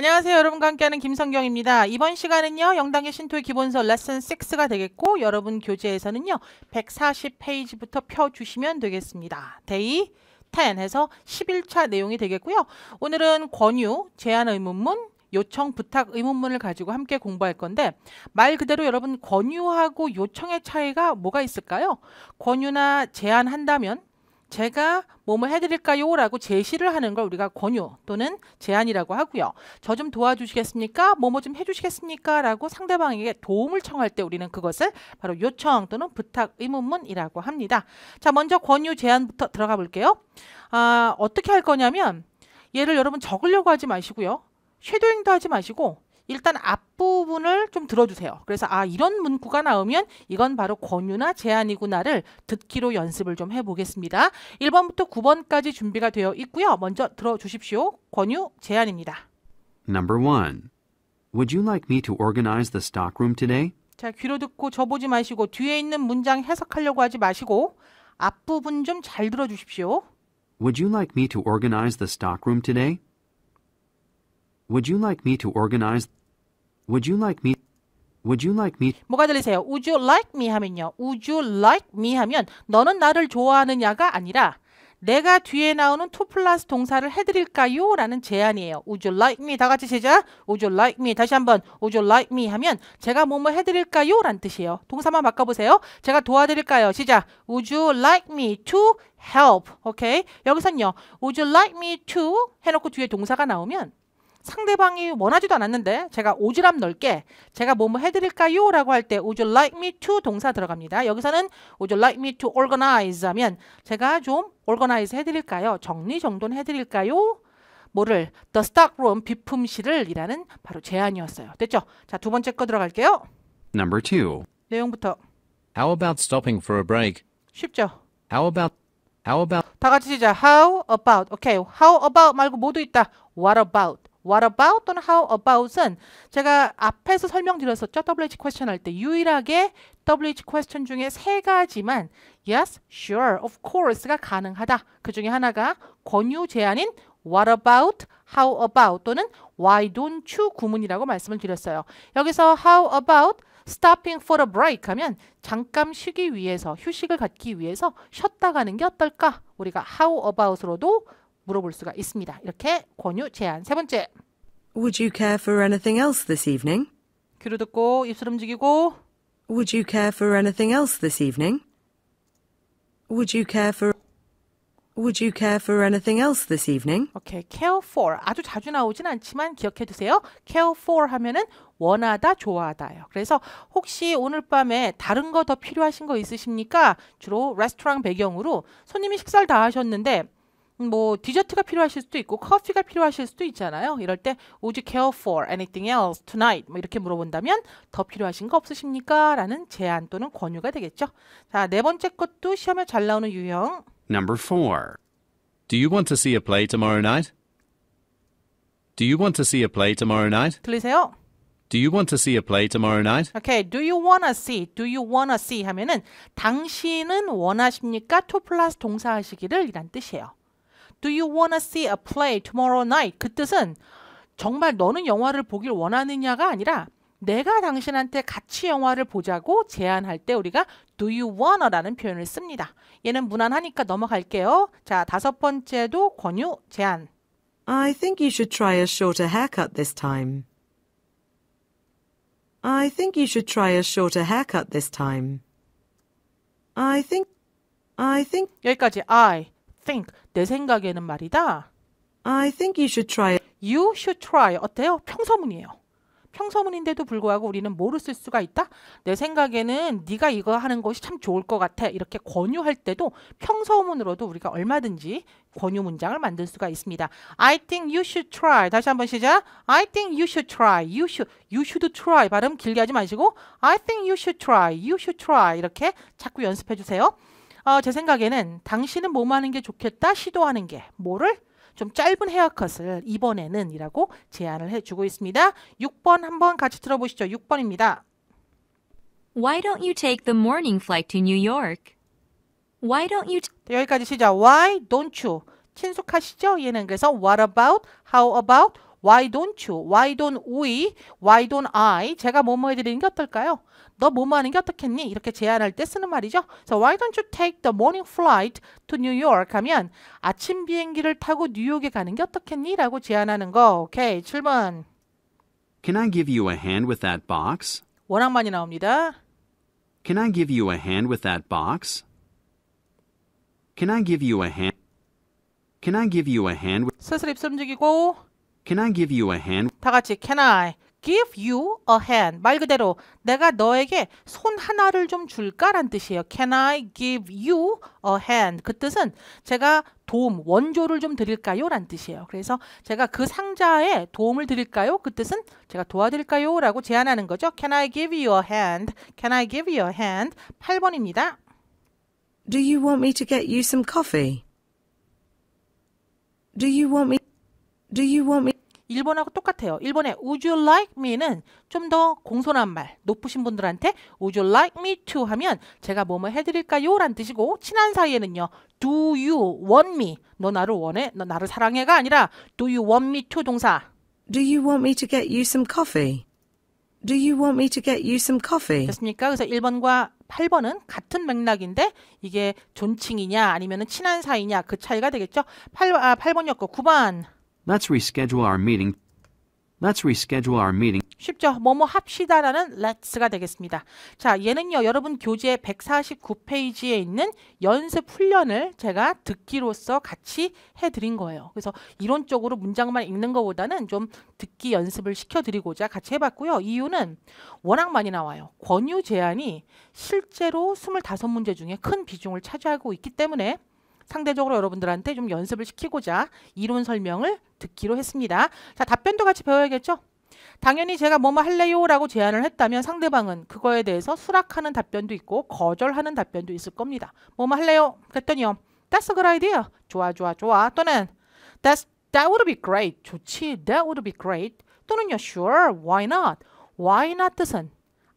안녕하세요. 여러분과 함께하는 김성경입니다. 이번 시간은요. 영당의 신토의 기본서 레슨 6가 되겠고 여러분 교재에서는요. 140페이지부터 펴주시면 되겠습니다. 데이 10 해서 11차 내용이 되겠고요. 오늘은 권유, 제안 의문문, 요청, 부탁, 의문문을 가지고 함께 공부할 건데 말 그대로 여러분 권유하고 요청의 차이가 뭐가 있을까요? 권유나 제안한다면 제가 몸을 해드릴까요? 라고 제시를 하는 걸 우리가 권유 또는 제안이라고 하고요. 저 좀 도와주시겠습니까? 뭐 뭐 좀 해주시겠습니까? 라고 상대방에게 도움을 청할 때 우리는 그것을 바로 요청 또는 부탁 의문문이라고 합니다. 자, 먼저 권유 제안부터 들어가 볼게요. 아, 어떻게 할 거냐면 얘를 여러분 적으려고 하지 마시고요. 쉐도잉도 하지 마시고 일단 앞부분을 좀 들어주세요. 그래서 아 이런 문구가 나오면 이건 바로 권유나 제안이구나를 듣기로 연습을 좀 해보겠습니다. 1번부터 9번까지 준비가 되어 있고요. 먼저 들어주십시오. 권유, 제안입니다. Number 1. Would you like me to organize the stockroom today? 자, 귀로 듣고 저보지 마시고 뒤에 있는 문장 해석하려고 하지 마시고 앞부분 좀 잘 들어주십시오. Would you like me to organize the stockroom today? Would you like me to organize Would you like me? Would you like me? 뭐가 들리세요? Would you like me 하면요. Would you like me 하면 너는 나를 좋아하느냐가 아니라 내가 뒤에 나오는 to 플러스 동사를 해드릴까요? 라는 제안이에요. Would you like me? 다 같이 제자. Would you like me? 다시 한번 Would you like me? 하면 제가 뭐 뭐 해드릴까요? 라는 뜻이에요. 동사만 바꿔보세요. 제가 도와드릴까요? 시작. Would you like me to help? 오케이. Okay? 여기선요. Would you like me to 해놓고 뒤에 동사가 나오면 상대방이 원하지도 않았는데 제가 오지랖 넓게 제가 뭐뭐 해드릴까요? 라고 할 때 would you like me to 동사 들어갑니다. 여기서는 would you like me to organize 하면 제가 좀 organize 해드릴까요? 정리정돈 해드릴까요? 뭐를 the stockroom 비품실을 이라는 바로 제안이었어요. 됐죠? 자두 번째 거 들어갈게요. Number two. 내용부터 How about stopping for a break? 쉽죠? How about How about 다 같이 시작. How about 오케이. Okay. How about 말고 뭐도 있다. What about what about 또는 how about은 제가 앞에서 설명드렸었죠. WH question 할 때 유일하게 WH question 중에 세 가지만 yes, sure, of course가 가능하다. 그 중에 하나가 권유 제안인 what about, how about 또는 why don't you 구문이라고 말씀을 드렸어요. 여기서 how about stopping for a break 하면 잠깐 쉬기 위해서 휴식을 갖기 위해서 쉬었다 가는 게 어떨까? 우리가 how about으로도 물어볼 수가 있습니다. 이렇게 권유 제안 세 번째. Would you care for anything else this evening? 귀로 듣고 입술 움직이고 Would you care for anything else this evening? Would you care for Would you care for anything else this evening? 오케이, okay, care for 아주 자주 나오진 않지만 기억해 두세요. care for 하면은 원하다, 좋아하다요. 그래서 혹시 오늘 밤에 다른 거 더 필요하신 거 있으십니까? 주로 레스토랑 배경으로 손님이 식사를 다 하셨는데 뭐 디저트가 필요하실 수도 있고 커피가 필요하실 수도 있잖아요. 이럴 때 would you care for anything else tonight? 뭐 이렇게 물어본다면 더 필요하신 거 없으십니까? 라는 제안 또는 권유가 되겠죠. 자, 네 번째 것도 시험에 잘 나오는 유형. Number 4. Do you want to see a play tomorrow night? Do you want to see a play tomorrow night? 들리세요? Do you want to see a play tomorrow night? Okay. Do you wanna see? Do you wanna see? 하면은 당신은 원하십니까? to 플러스 동사하시기를 이란 뜻이에요. Do you wanna see a play tomorrow night? 그 뜻은 정말 너는 영화를 보길 원하느냐가 아니라 내가 당신한테 같이 영화를 보자고 제안할 때 우리가 do you wanna 라는 표현을 씁니다. 얘는 무난하니까 넘어갈게요. 자, 다섯 번째도 권유 제안. I think you should try a shorter haircut this time. I think you should try a shorter haircut this time. I think I think 여기까지 I think 내 생각에는 말이다. I think you should try. You should try. 어때요? 평서문이에요. 평서문인데도 불구하고 우리는 뭐를 쓸 수가 있다? 내 생각에는 네가 이거 하는 것이 참 좋을 것 같아. 이렇게 권유할 때도 평서문으로도 우리가 얼마든지 권유 문장을 만들 수가 있습니다. I think you should try. 다시 한번 시작. I think you should try. You should you should try. 발음 길게 하지 마시고 I think you should try. You should try. 이렇게 자꾸 연습해 주세요. 어, 제 생각에는 당신은 뭐뭐 하는 게 좋겠다 시도하는 게 뭐를 좀 짧은 헤어컷을 이번에는 이라고 제안을 해주고 있습니다. 6번 한번 같이 들어보시죠. 6번입니다. Why don't you take the morning flight to New York? Why don't you 여기까지 시작. Why don't you? 친숙하시죠? 얘는 그래서 what about, how about, why don't you, why don't we, why don't I 제가 뭐뭐 해드리는 게 어떨까요? 너 뭐뭐하는 게 어떻겠니? 이렇게 제안할 때 쓰는 말이죠. 그래서 why don't you take the morning flight to New York 하면 아침 비행기를 타고 뉴욕에 가는 게 어떻겠니? 라고 제안하는 거. 오케이, 7번. Can I give you a hand with that box? 워낙 많이 나옵니다. Can I give you a hand with that box? Can I give you a hand? Can I give you a hand? 슬슬 입숨 죽이고 Can I give you a hand? 다 같이 Can I give you a hand. 말 그대로 내가 너에게 손 하나를 좀 줄까란 뜻이에요. Can I give you a hand? 그 뜻은 제가 도움, 원조를 좀 드릴까요? 란 뜻이에요. 그래서 제가 그 상자에 도움을 드릴까요? 그 뜻은 제가 도와드릴까요? 라고 제안하는 거죠. Can I give you a hand? Can I give you a hand? 8번입니다. Do you want me to get you some coffee? Do you want me? Do you want me? 일본하고 똑같아요. 일본의 Would you like me는 좀 더 공손한 말, 높으신 분들한테 Would you like me to 하면 제가 뭐 뭐 해드릴까요? 란 뜻이고 친한 사이에는요. Do you want me? 너 나를 원해? 너 나를 사랑해가 아니라 Do you want me to 동사. Do you want me to get you some coffee? Do you want me to get you some coffee? 됐습니까? 그래서 1번과 8번은 같은 맥락인데 이게 존칭이냐 아니면 친한 사이냐 그 차이가 되겠죠? 8, 아, 8번이었고 9번. Let's reschedule our meeting. Let's reschedule our meeting. 쉽죠. 뭐뭐 합시다라는 let's가 되겠습니다. 자, 얘는요. 여러분 교재 149페이지에 있는 연습 훈련을 제가 듣기로써 같이 해드린 거예요. 그래서 이론적으로 문장만 읽는 것보다는 좀 듣기 연습을 시켜드리고자 같이 해봤고요. 이유는 워낙 많이 나와요. 권유 제한이 실제로 25문제 중에 큰 비중을 차지하고 있기 때문에 상대적으로 여러분들한테 좀 연습을 시키고자 이론 설명을 듣기로 했습니다. 자, 답변도 같이 배워야겠죠? 당연히 제가 뭐뭐 할래요라고 제안을 했다면 상대방은 그거에 대해서 수락하는 답변도 있고 거절하는 답변도 있을 겁니다. 뭐뭐 뭐 할래요? 그랬더니요. That's a good idea. 좋아 좋아 좋아. 또는 That's, that would be great. 좋지. That would be great. 또는요. Sure. Why not? Why not 뜻은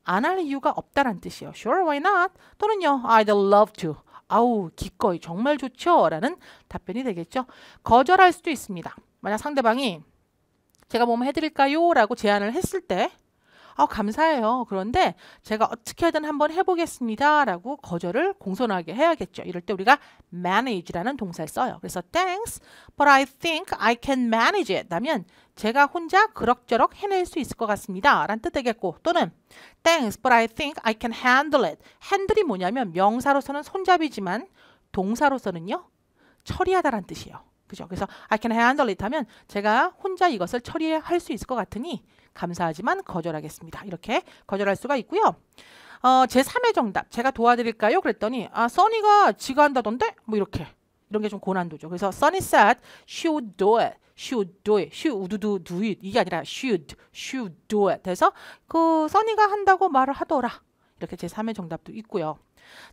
안 할 이유가 없다는 뜻이에요. Sure. Why not? 또는요. I'd love to. 아우 기꺼이 정말 좋죠 라는 답변이 되겠죠. 거절할 수도 있습니다. 만약 상대방이 제가 뭐 해드릴까요? 라고 제안을 했을 때 아, 감사해요. 그런데 제가 어떻게든 한번 해보겠습니다. 라고 거절을 공손하게 해야겠죠. 이럴 때 우리가 manage라는 동사를 써요. 그래서 thanks, but I think I can manage it. 라면 제가 혼자 그럭저럭 해낼 수 있을 것 같습니다. 라는 뜻 되겠고 또는 Thanks, but I think I can handle it. handle이 뭐냐면 명사로서는 손잡이지만 동사로서는요. 처리하다라는 뜻이에요. 그죠? 그래서 I can handle it 하면 제가 혼자 이것을 처리할 수 있을 것 같으니 감사하지만 거절하겠습니다. 이렇게 거절할 수가 있고요. 어, 제3의 정답 제가 도와드릴까요? 그랬더니 아 써니가 지가 한다던데? 뭐 이렇게 이런 게 좀 고난도죠. 그래서 Sunnysat should do it. should do it. should do, do it. 이게 아니라 should, should do it. 해서 그 써니가 한다고 말을 하더라. 이렇게 제3의 정답도 있고요.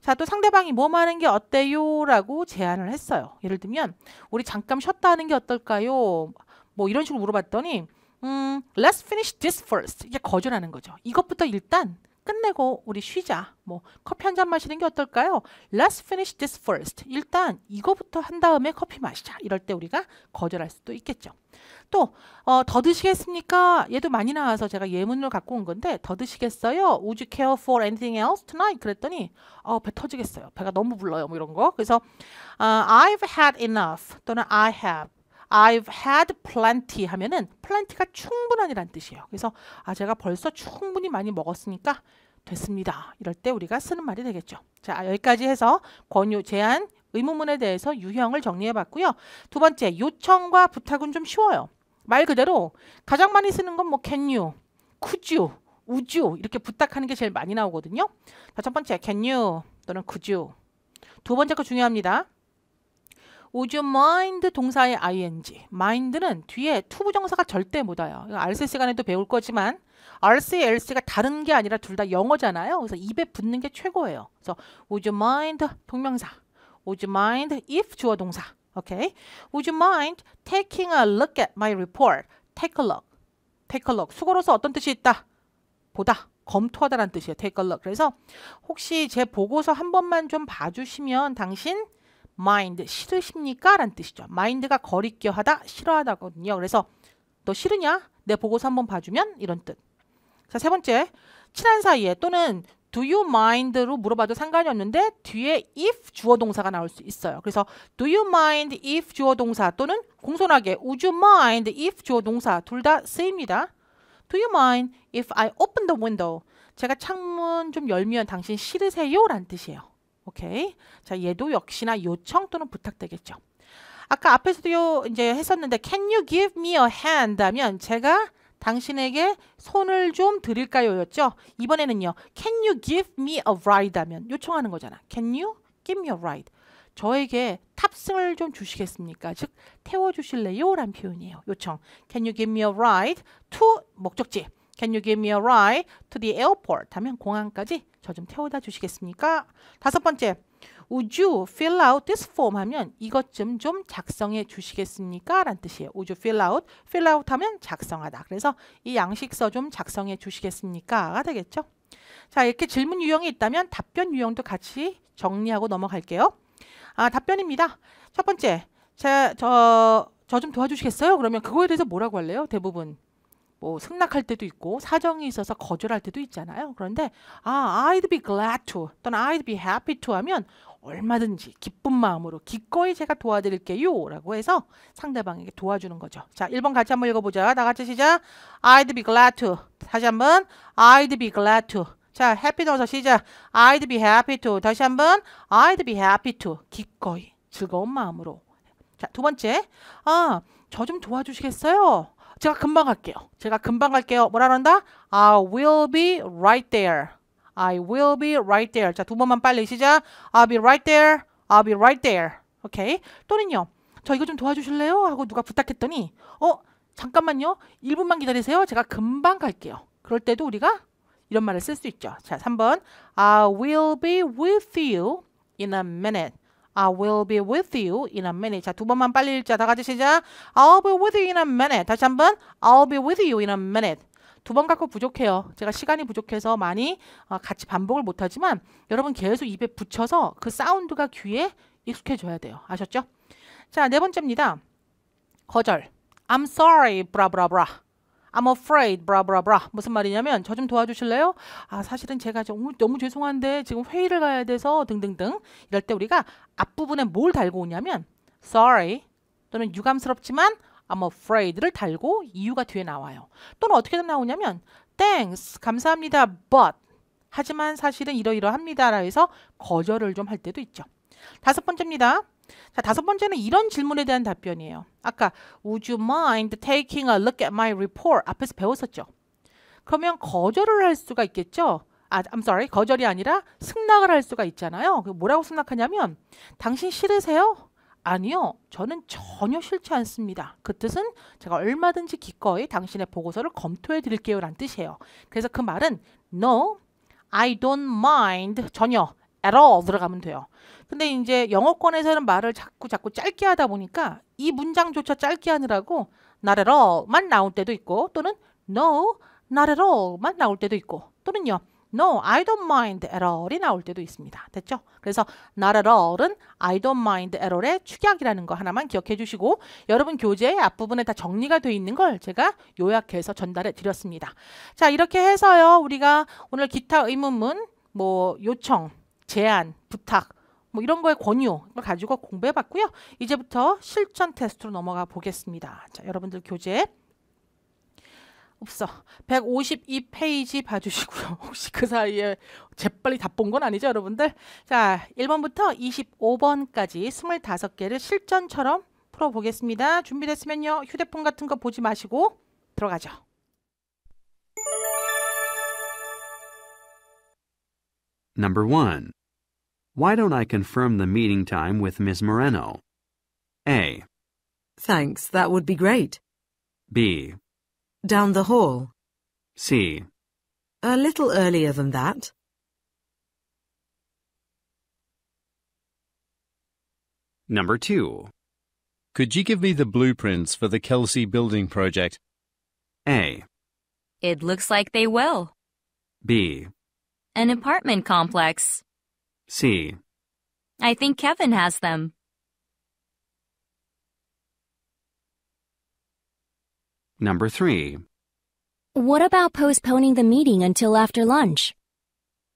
자, 또 상대방이 뭐 하는 게 어때요? 라고 제안을 했어요. 예를 들면 우리 잠깐 쉬었다 하는 게 어떨까요? 뭐 이런 식으로 물어봤더니 음, let's finish this first. 이게 거절하는 거죠. 이것부터 일단 끝내고 우리 쉬자. 뭐 커피 한 잔 마시는 게 어떨까요? Let's finish this first. 일단 이거부터 한 다음에 커피 마시자. 이럴 때 우리가 거절할 수도 있겠죠. 또더 어, 드시겠습니까? 얘도 많이 나와서 제가 예문을 갖고 온 건데 더 드시겠어요? Would you care for anything else tonight? 그랬더니 어, 배 터지겠어요. 배가 너무 불러요. 뭐 이런 거. 그래서 uh, I've had enough 또는 I have I've had plenty 하면은 plenty가 충분한이란 뜻이에요. 그래서 아 제가 벌써 충분히 많이 먹었으니까 됐습니다. 이럴 때 우리가 쓰는 말이 되겠죠. 자 여기까지 해서 권유, 제안, 의무문에 대해서 유형을 정리해봤고요. 두 번째 요청과 부탁은 좀 쉬워요. 말 그대로 가장 많이 쓰는 건뭐 can you, could you, would you 이렇게 부탁하는 게 제일 많이 나오거든요. 자, 첫 번째 can you 또는 could you 두 번째 거 중요합니다. Would you mind 동사의 ing. mind는 뒤에 투부정사가 절대 못 와요. RC 시간에도 배울 거지만 RC, LC가 다른 게 아니라 둘 다 영어잖아요. 그래서 입에 붙는 게 최고예요. 그래서 would you mind 동명사. would you mind if 주어 동사. 오케이. Okay. would you mind taking a look at my report. take a look. take a look. 수거로서 어떤 뜻이 있다? 보다. 검토하다라는 뜻이에요. take a look. 그래서 혹시 제 보고서 한 번만 좀 봐주시면 당신 mind 싫으십니까? 라는 뜻이죠. mind가 거리껴하다 싫어하다거든요. 그래서 너 싫으냐? 내 보고서 한번 봐주면 이런 뜻. 자, 세 번째. 친한 사이에 또는 do you mind로 물어봐도 상관이 없는데 뒤에 if 주어 동사가 나올 수 있어요. 그래서 do you mind if 주어 동사 또는 공손하게 would you mind if 주어 동사 둘 다 쓰입니다. do you mind if I open the window? 제가 창문 좀 열면 당신 싫으세요? 라는 뜻이에요. 오케이. 자, 얘도 역시나 요청 또는 부탁 되겠죠. 아까 앞에서도 요 이제 했었는데 can you give me a hand 하면 제가 당신에게 손을 좀 드릴까요? 였죠. 이번에는요. Can you give me a ride 하면 요청하는 거잖아. Can you give me a ride? 저에게 탑승을 좀 주시겠습니까? 즉 태워 주실래요? 란 표현이에요. 요청. Can you give me a ride to 목적지. Can you give me a ride to the airport? 하면 공항까지 저 좀 태워다 주시겠습니까? 다섯 번째, Would you fill out this form? 하면 이것 좀 좀 작성해 주시겠습니까? 라는 뜻이에요. Would you fill out? fill out 하면 작성하다. 그래서 이 양식서 좀 작성해 주시겠습니까? 가 되겠죠? 자, 이렇게 질문 유형이 있다면 답변 유형도 같이 정리하고 넘어갈게요. 아, 답변입니다. 첫 번째, 제, 저, 저 좀 도와주시겠어요? 그러면 그거에 대해서 뭐라고 할래요? 대부분. 뭐 승낙할 때도 있고 사정이 있어서 거절할 때도 있잖아요. 그런데 아, I'd be glad to 또는 I'd be happy to 하면 얼마든지 기쁜 마음으로 기꺼이 제가 도와드릴게요 라고 해서 상대방에게 도와주는 거죠. 자, 1번 같이 한번 읽어보자. 다 같이 시작. I'd be glad to. 다시 한번 I'd be glad to. 자, h a 넣어서 시작. I'd be happy to. 다시 한번 I'd be happy to. 기꺼이 즐거운 마음으로. 자, 두 번째. 아, 저 좀 도와주시겠어요? 제가 금방 갈게요. 제가 금방 갈게요. 뭐라 그런다? I will be right there. I will be right there. 자, 두 번만 빨리 시작. I'll be right there. I'll be right there. 오케이. 또는요. 저 이거 좀 도와주실래요? 하고 누가 부탁했더니 어? 잠깐만요. 1분만 기다리세요. 제가 금방 갈게요. 그럴 때도 우리가 이런 말을 쓸 수 있죠. 자, 3번. I will be with you in a minute. I will be with you in a minute. 자, 두 번만 빨리 읽자. 다 같이 시작. I'll be with you in a minute. 다시 한번. I'll be with you in a minute. 두 번 갖고 부족해요. 제가 시간이 부족해서 많이 어, 같이 반복을 못하지만 여러분 계속 입에 붙여서 그 사운드가 귀에 익숙해져야 돼요. 아셨죠? 자, 네 번째입니다. 거절. I'm sorry, 브라브라브라. I'm afraid, bra bra bra. 무슨 말이냐면 저 좀 도와주실래요? 아 사실은 제가 너무, 너무 죄송한데 지금 회의를 가야 돼서 등등등 이럴 때 우리가 앞부분에 뭘 달고 오냐면 sorry 또는 유감스럽지만 I'm afraid를 달고 이유가 뒤에 나와요. 또는 어떻게 나오냐면 thanks 감사합니다 but 하지만 사실은 이러이러합니다라 해서 거절을 좀 할 때도 있죠. 다섯 번째입니다. 자, 다섯 번째는 이런 질문에 대한 답변이에요. 아까 Would you mind taking a look at my report? 앞에서 배웠었죠. 그러면 거절을 할 수가 있겠죠. 아, I'm sorry. 거절이 아니라 승낙을 할 수가 있잖아요. 그 뭐라고 승낙하냐면 당신 싫으세요? 아니요. 저는 전혀 싫지 않습니다. 그 뜻은 제가 얼마든지 기꺼이 당신의 보고서를 검토해 드릴게요란 뜻이에요. 그래서 그 말은 no, I don't mind 전혀 at all 들어가면 돼요. 근데 이제 영어권에서는 말을 자꾸 자꾸 짧게 하다 보니까 이 문장조차 짧게 하느라고 not at all만 나올 때도 있고 또는 no, not at all만 나올 때도 있고 또는요. No, I don't mind at all이 나올 때도 있습니다. 됐죠? 그래서 not at all은 I don't mind at all의 축약이라는 거 하나만 기억해 주시고 여러분 교재의 앞부분에 다 정리가 돼 있는 걸 제가 요약해서 전달해 드렸습니다. 자, 이렇게 해서요. 우리가 오늘 기타 의문문 뭐 요청 제안, 부탁, 뭐 이런 거에 권유를 가지고 공부해봤고요. 이제부터 실전 테스트로 넘어가 보겠습니다. 자, 여러분들 교재 없어. 152페이지 봐주시고요. 혹시 그 사이에 재빨리 다 본 건 아니죠, 여러분들? 자, 1번부터 25번까지 25개를 실전처럼 풀어보겠습니다. 준비됐으면요. 휴대폰 같은 거 보지 마시고 들어가죠. n u 1. Why don't I confirm the meeting time with Ms. Moreno? A. Thanks, that would be great. B. Down the hall. C. A little earlier than that. Number 2. Could you give me the blueprints for the Kelsey building project? A. It looks like they will. B. An apartment complex. C. I think Kevin has them. Number three. What about postponing the meeting until after lunch?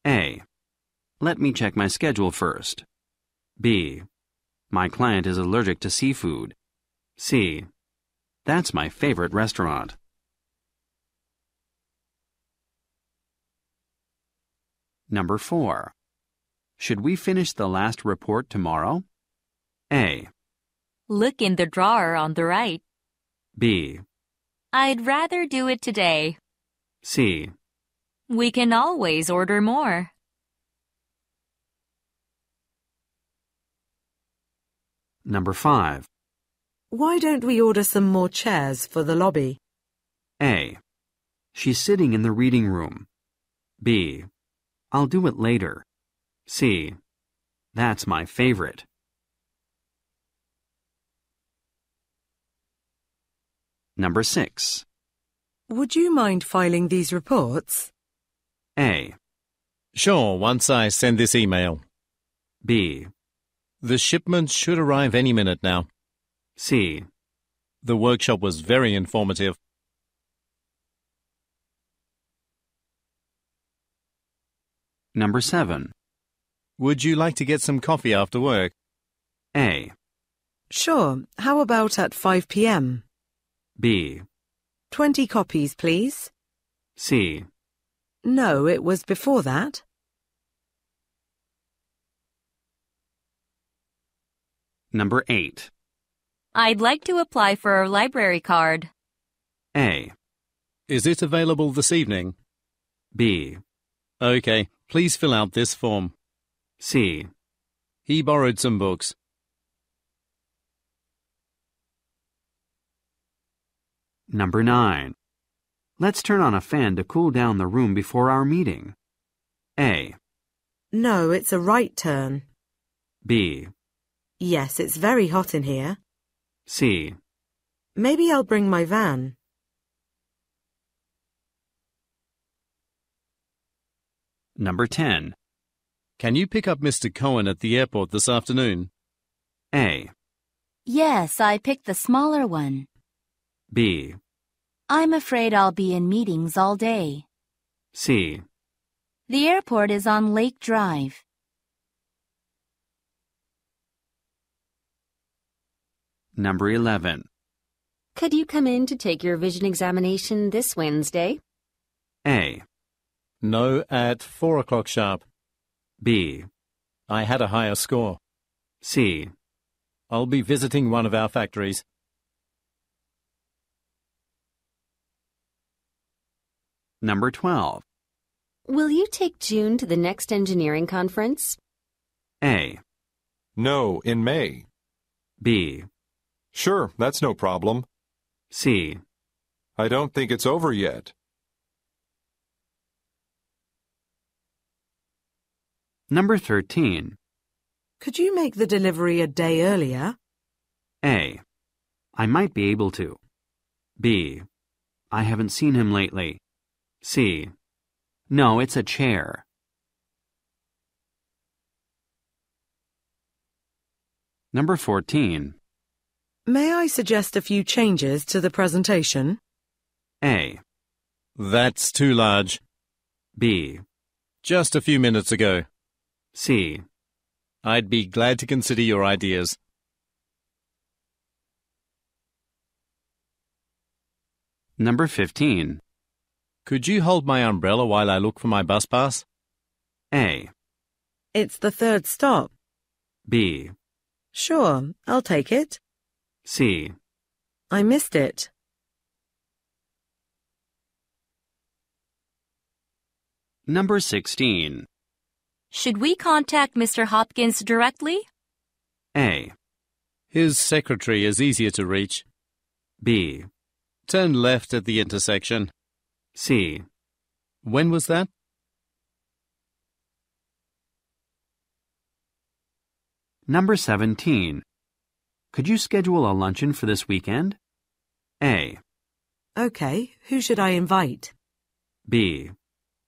A. Let me check my schedule first. B. My client is allergic to seafood. C. That's my favorite restaurant. Number 4. Should we finish the last report tomorrow? A. Look in the drawer on the right. B. I'd rather do it today. C. We can always order more. Number 5. Why don't we order some more chairs for the lobby? A. She's sitting in the reading room. B. I'll do it later. See, that's my favorite. Number 6. Would you mind filing these reports? A. Sure, once I send this email. B. The shipment should arrive any minute now. C. The workshop was very informative. Number 7. Would you like to get some coffee after work? A. Sure. How about at 5 p.m.? B. 20 copies, please. C. No, it was before that. Number 8. I'd like to apply for a library card. A. Is it available this evening? B. OK, please fill out this form. C. He borrowed some books. Number 9. Let's turn on a fan to cool down the room before our meeting. A. No, it's a right turn. B. Yes, it's very hot in here. C. Maybe I'll bring my van. Number 10. Can you pick up Mr. Cohen at the airport this afternoon? A. Yes, I picked the smaller one. B. I'm afraid I'll be in meetings all day. C. The airport is on Lake Drive. Number 11. Could you come in to take your vision examination this Wednesday? A. No, at 4 o'clock sharp. B. I had a higher score. C. I'll be visiting one of our factories. Number 12. Will you take June to the next engineering conference? A. No, in May. B. Sure, that's no problem. C. I don't think it's over yet. Number 13. Could you make the delivery a day earlier? A. I might be able to. B. I haven't seen him lately. C. No, it's a chair. Number 14. May I suggest a few changes to the presentation? A. That's too large. B. Just a few minutes ago. C. I'd be glad to consider your ideas. Number 15. Could you hold my umbrella while I look for my bus pass? A. It's the third stop. B. Sure, I'll take it. C. I missed it. Number 16. Should we contact Mr. Hopkins directly? A. His secretary is easier to reach. B. Turn left at the intersection. C. When was that? Number 17. Could you schedule a luncheon for this weekend? A. Okay, who should I invite? B.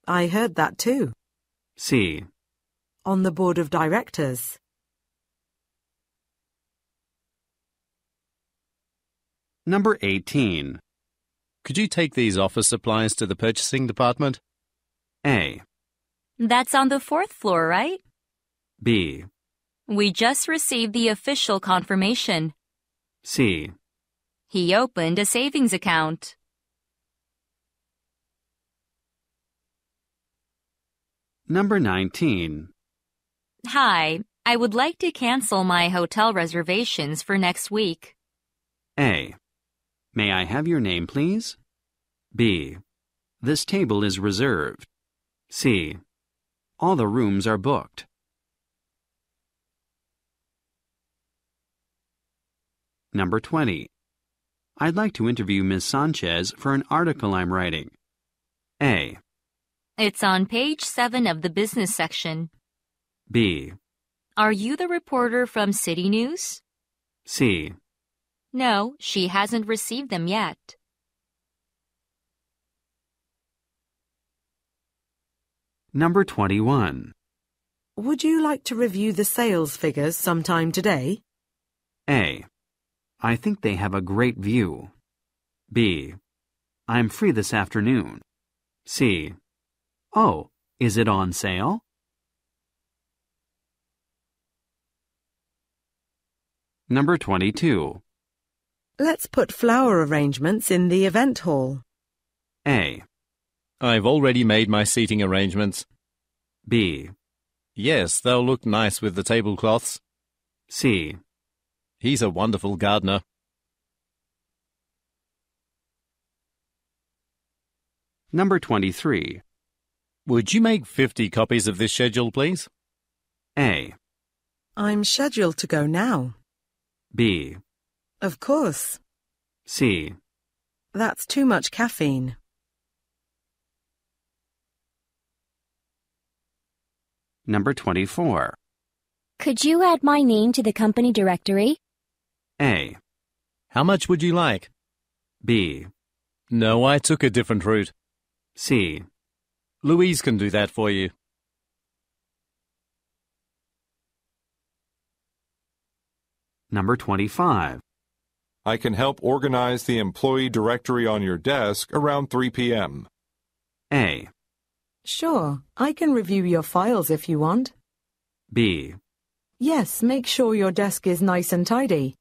I heard that too. C on the board of directors. Number 18. Could you take these office supplies to the purchasing department? A. That's on the fourth floor, right? B. We just received the official confirmation. C. He opened a savings account. Number 19. Hi, I would like to cancel my hotel reservations for next week. A. May I have your name, please? B. This table is reserved. C. All the rooms are booked. Number 20. I'd like to interview Ms. Sanchez for an article I'm writing. A. It's on page 7 of the business section. B. Are you the reporter from City News? C. No, she hasn't received them yet. Number 21. Would you like to review the sales figures sometime today? A. I think they have a great view. B. I'm free this afternoon. C. Oh, is it on sale? Number 22. Let's put flower arrangements in the event hall. A. I've already made my seating arrangements. B. Yes, they'll look nice with the tablecloths. C. He's a wonderful gardener. Number 23. Would you make 50 copies of this schedule, please? A. I'm scheduled to go now. B. Of course. C. That's too much caffeine. Number 24. Could you add my name to the company directory? A. How much would you like? B. No, I took a different route. C. Louise can do that for you. Number 25. I can help organize the employee directory on your desk around 3 p.m. A. Sure, I can review your files if you want. B. Yes, make sure your desk is nice and tidy.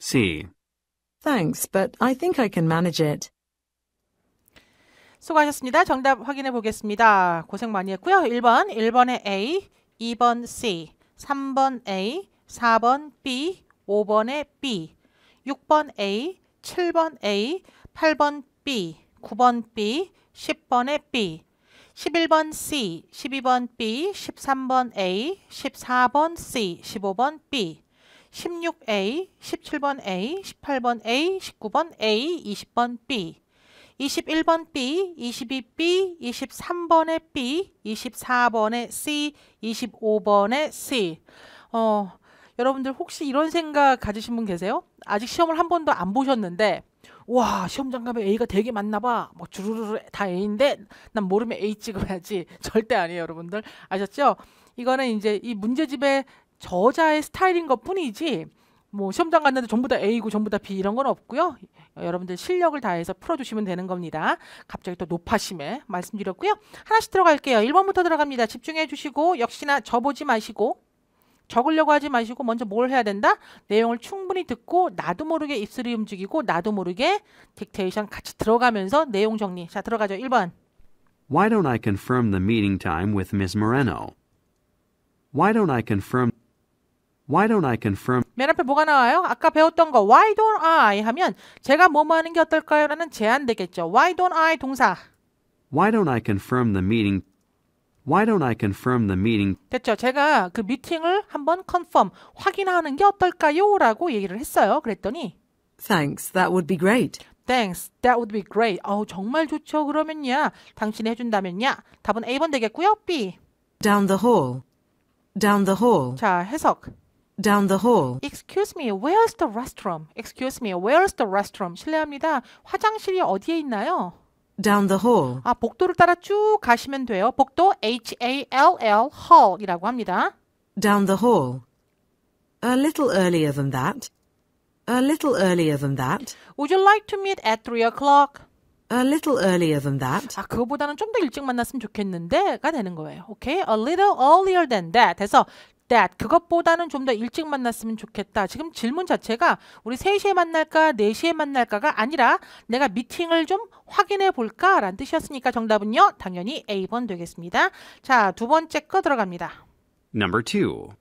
C. Thanks, but I think I can manage it. 수고하셨습니다. 정답 확인해 보겠습니다. 고생 많이 했고요. 1번, 1번에 A, 2번 C, 3번 A, 4번 B, 5번에 B, 6번 A, 7번 A, 8번 B, 9번 B, 1 0번에 B, 11번 C, 12번 B, 13번 A, 14번 C, 15번 B, 16A, 17번 A, 18번 A, 19번 A, 20번 B, 21번 B, 22B, 23번의 B, 24번의 C, 25번의 C. 어, 여러분들 혹시 이런 생각 가지신 분 계세요? 아직 시험을 한 번도 안 보셨는데 와 시험장 가면 A가 되게 많나 봐. 뭐 주르르 르다 A인데 난 모르면 A 찍어야지. 절대 아니에요, 여러분들. 아셨죠? 이거는 이제 이 문제집의 저자의 스타일인 것 뿐이지 뭐 시험장 갔는데 전부 다 A고 전부 다 B 이런 건 없고요. 여러분들 실력을 다해서 풀어주시면 되는 겁니다. 갑자기 또높아심에 말씀드렸고요. 하나씩 들어갈게요. 1번부터 들어갑니다. 집중해 주시고 역시나 저보지 마시고 적으려고 하지 마시고 먼저 뭘 해야 된다? 내용을 충분히 듣고 나도 모르게 입술이 움직이고 나도 모르게 딕테이션 같이 들어가면서 내용 정리. 자, 들어가죠. 1번. Why don't I confirm the meeting time with Ms. Moreno? Why don't I confirm Why don't I confirm? 맨 앞에 뭐가 나와요? 아까 배웠던 거 Why don't I 하면 제가 뭐뭐 하는 게 어떨까요? 라는 제안 되겠죠. Why don't I 동사. Why don't I confirm the meeting? Why don't I confirm the meeting? 됐죠. 제가 그 미팅을 한번 confirm 확인하는 게 어떨까요?라고 얘기를 했어요. 그랬더니 Thanks. That would be great. Thanks. That would be great. 어우 정말 좋죠. 그러면야 당신이 해준다면야 답은 A번 되겠고요. B. Down the hall. Down the hall. 자 해석. Down the hall. Excuse me, where's the restroom? Excuse me, where's the restroom? 실례합니다. 화장실이 어디에 있나요? down the hall. 아, 복도를 따라 쭉 가시면 돼요. 복도 H A L L hall이라고 합니다. down the hall. A little earlier than that. A little earlier than that. Would you like to meet at 3 o'clock? A little earlier than that. 아, 그거보다는 좀 더 일찍 만났으면 좋겠는데가 되는 거예요. 오케이? A little earlier than that 해서 that 그것보다는 좀 더 일찍 만났으면 좋겠다. 지금 질문 자체가 우리 3시에 만날까 4시에 만날까가 아니라 내가 미팅을 좀 확인해 볼까 라는 뜻이었으니까 정답은요. 당연히 A번 되겠습니다. 자, 두 번째 거 들어갑니다. Number 2.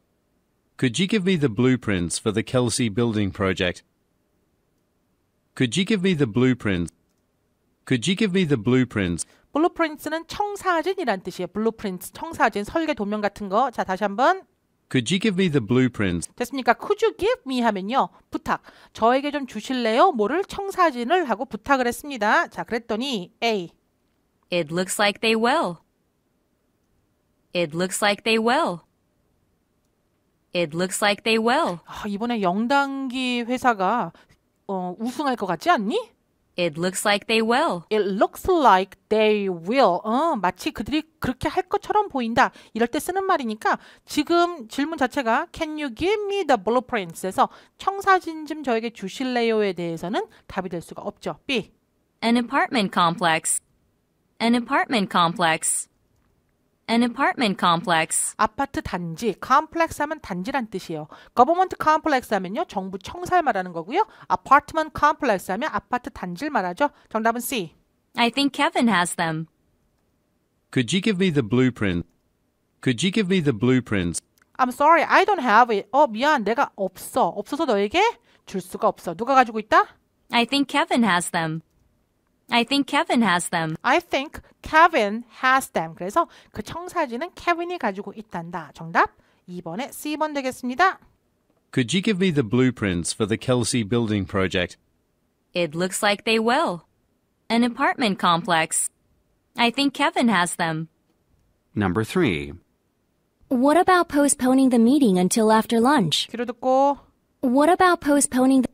Could you give me the blueprints for the Kelsey building project? Could you give me the blueprints? Could you give me the blueprints? 블루프린트는 청사진이란 뜻이에요. 블루프린트, 청사진, 설계 도면 같은 거. 자, 다시 한번. Could you give me the blueprints? 됐습니까? Could you give me 하면요. 부탁. 저에게 좀 주실래요? 뭐를 청사진을 하고 부탁을 했습니다. 자, 그랬더니 A. It looks like they will. It looks like they will. It looks like they will. 아, 이번에 영단기 회사가 어, 우승할 것 같지 않니? It looks like they will. It looks like they will. 어, 마치 그들이 그렇게 할 것처럼 보인다. 이럴 때 쓰는 말이니까 지금 질문 자체가 Can you give me the blueprints에서 청사진 좀 저에게 주실래요에 대해서는 답이 될 수가 없죠. B. An apartment complex. An apartment complex. an apartment complex. 아파트 단지, complex 하면 단지란 뜻이에요. government complex 하면요, 정부 청사를 말하는 거고요. apartment complex 하면 아파트 단지를 말하죠. 정답은 C. I think Kevin has them. Could you give me the blueprint? Could you give me the blueprints? I'm sorry, I don't have it. 어, 미안, 내가 없어. 없어서 너에게 줄 수가 없어. 누가 가지고 있다? I think Kevin has them. I think Kevin has them. I think Kevin has them. 그래서 그 청사진은 케빈이 가지고 있단다. 정답 2번에 C번 되겠습니다. Could you give me the blueprints for the Kelsey building project? It looks like they will. An apartment complex. I think Kevin has them. Number 3. What about postponing the meeting until after lunch? 귀로 듣고 What about postponing the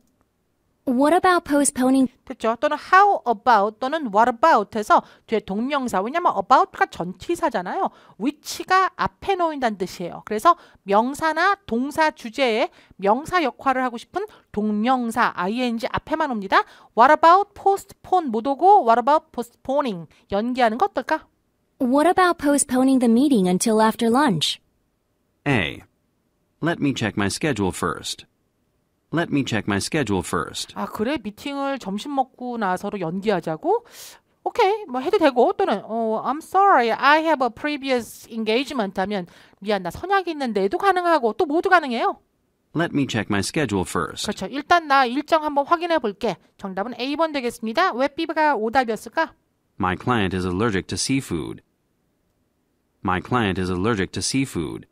What about postponing? 됐죠? 또는 how about 또는 what about 해서 뒤에 동명사 왜냐면 about가 전치사잖아요. which가 앞에 놓인다는 뜻이에요. 그래서 명사나 동사 주제에 명사 역할을 하고 싶은 동명사 ing 앞에만 옵니다. What about postpone 못 오고 what about postponing 연기하는 거 어떨까? What about postponing the meeting until after lunch? A. Let me check my schedule first. Let me check my schedule first. 아, 그래? 미팅을 점심 먹고 나서로 연기하자고? 오케이, 뭐 해도 되고 또는 어, I'm sorry, I have a previous engagement 하면 미안, 나 선약이 있는데도 가능하고 또 모두 가능해요. Let me check my schedule first. 그렇죠. 일단 나 일정 한번 확인해 볼게. 정답은 A번 되겠습니다. 왜 B가 오답이었을까? My client is allergic to seafood. My client is allergic to seafood.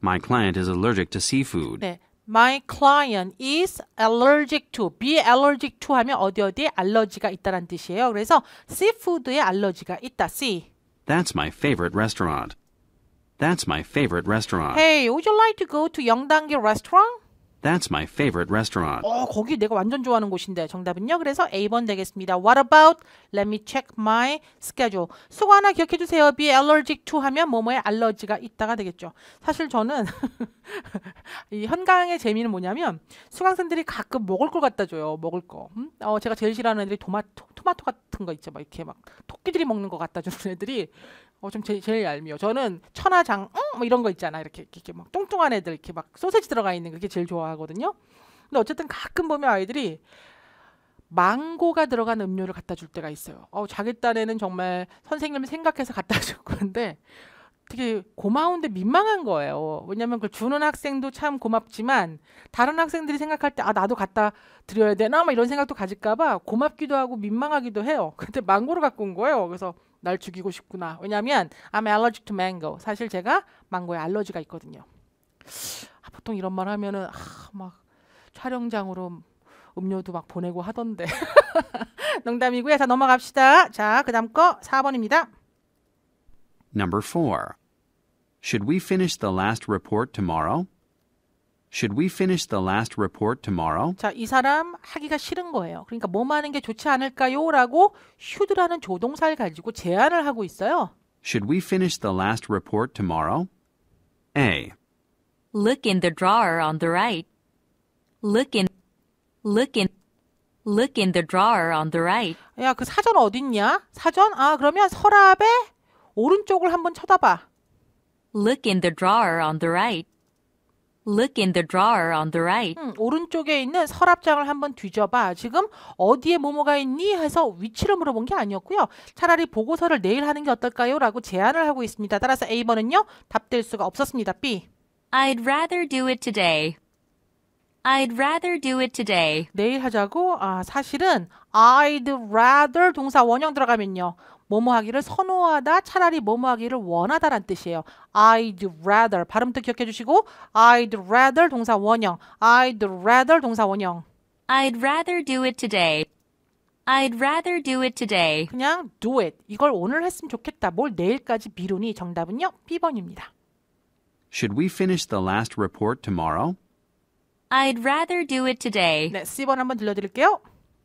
My client is allergic to seafood. 네. My client is allergic to. be allergic to 하면 어디 어디에 알러지가 있다는 뜻이에요. 그래서 seafood에 알러지가 있다. C. That's my favorite restaurant. That's my favorite restaurant. Hey, would you like to go to 영단계 restaurant? That's my favorite restaurant. 어, 거기 내가 완전 좋아하는 곳인데 정답은요. 그래서 A번 되겠습니다. What about? Let me check my schedule. 수고 하나 기억해 주세요. Be allergic to 하면 뭐뭐에 알러지가 있다가 되겠죠. 사실 저는 이 현강의 재미는 뭐냐면 수강생들이 가끔 먹을 걸 갖다 줘요. 먹을 거. 음? 어, 제가 제일 싫어하는 애들이 도마토, 토마토 같은 거 있죠. 막 이렇게 막 토끼들이 먹는 거 갖다 주는 애들이 어, 좀 제, 제일 얄미워. 저는 천하장, 응? 뭐 이런 거 있잖아. 이렇게, 이렇게, 이렇게 막 뚱뚱한 애들, 이렇게 막 소세지 들어가 있는 그게 제일 좋아하거든요. 근데 어쨌든 가끔 보면 아이들이 망고가 들어간 음료를 갖다 줄 때가 있어요. 어, 자기 딴에는 정말 선생님이 생각해서 갖다 줄 건데 되게 고마운데 민망한 거예요. 왜냐면 그걸 주는 학생도 참 고맙지만 다른 학생들이 생각할 때 아 나도 갖다 드려야 되나 막 이런 생각도 가질까봐 고맙기도 하고 민망하기도 해요. 근데 망고를 갖고 온 거예요. 그래서 날 죽이고 싶구나. 왜냐하면 I'm allergic to mango. 사실 제가 망고에 알러지가 있거든요. 아, 보통 이런 말 하면은 아, 막 촬영장으로 음료도 막 보내고 하던데. 농담이고요. 자 넘어갑시다. 자 그다음 거 4번입니다. Number 4. Should we finish the last report tomorrow? Should we finish the last report tomorrow? 자, 이 사람 하기가 싫은 거예요. 그러니까 뭐 하는 게 좋지 않을까요라고 should라는 조동사를 가지고 제안을 하고 있어요. Should we finish the last report tomorrow? A. Look in the drawer on the right. Look in Look in Look in the drawer on the right. 야, 그 사전 어딨냐? 사전? 아, 그러면 서랍에 오른쪽을 한번 쳐다봐. Look in the drawer on the right. Look in the drawer on the right. 음, 오른쪽에 있는 서랍장을 한번 뒤져봐. 지금 어디에 뭐뭐가 있니? 해서 위치를 물어본 게 아니었고요. 차라리 보고서를 내일 하는 게 어떨까요? 라고 제안을 하고 있습니다. 따라서 A번은요. 답될 수가 없었습니다. B. I'd rather do it today. I'd rather do it today. 내일 하자고? 아, 사실은 I'd rather 동사 원형 들어가면요. 뭐뭐 하기를 선호하다 차라리 뭐뭐 하기를 원하다란 뜻이에요. I'd rather 발음부터 기억해 주시고 I'd rather 동사 원형 I'd rather 동사 원형 I'd rather do it today. I'd rather do it today. 그냥 do it. 이걸 오늘 했으면 좋겠다. 뭘 내일까지 미루니? 정답은요. B번입니다. Should we finish the last report tomorrow? I'd rather do it today. 네, C번 한번 들려드릴게요.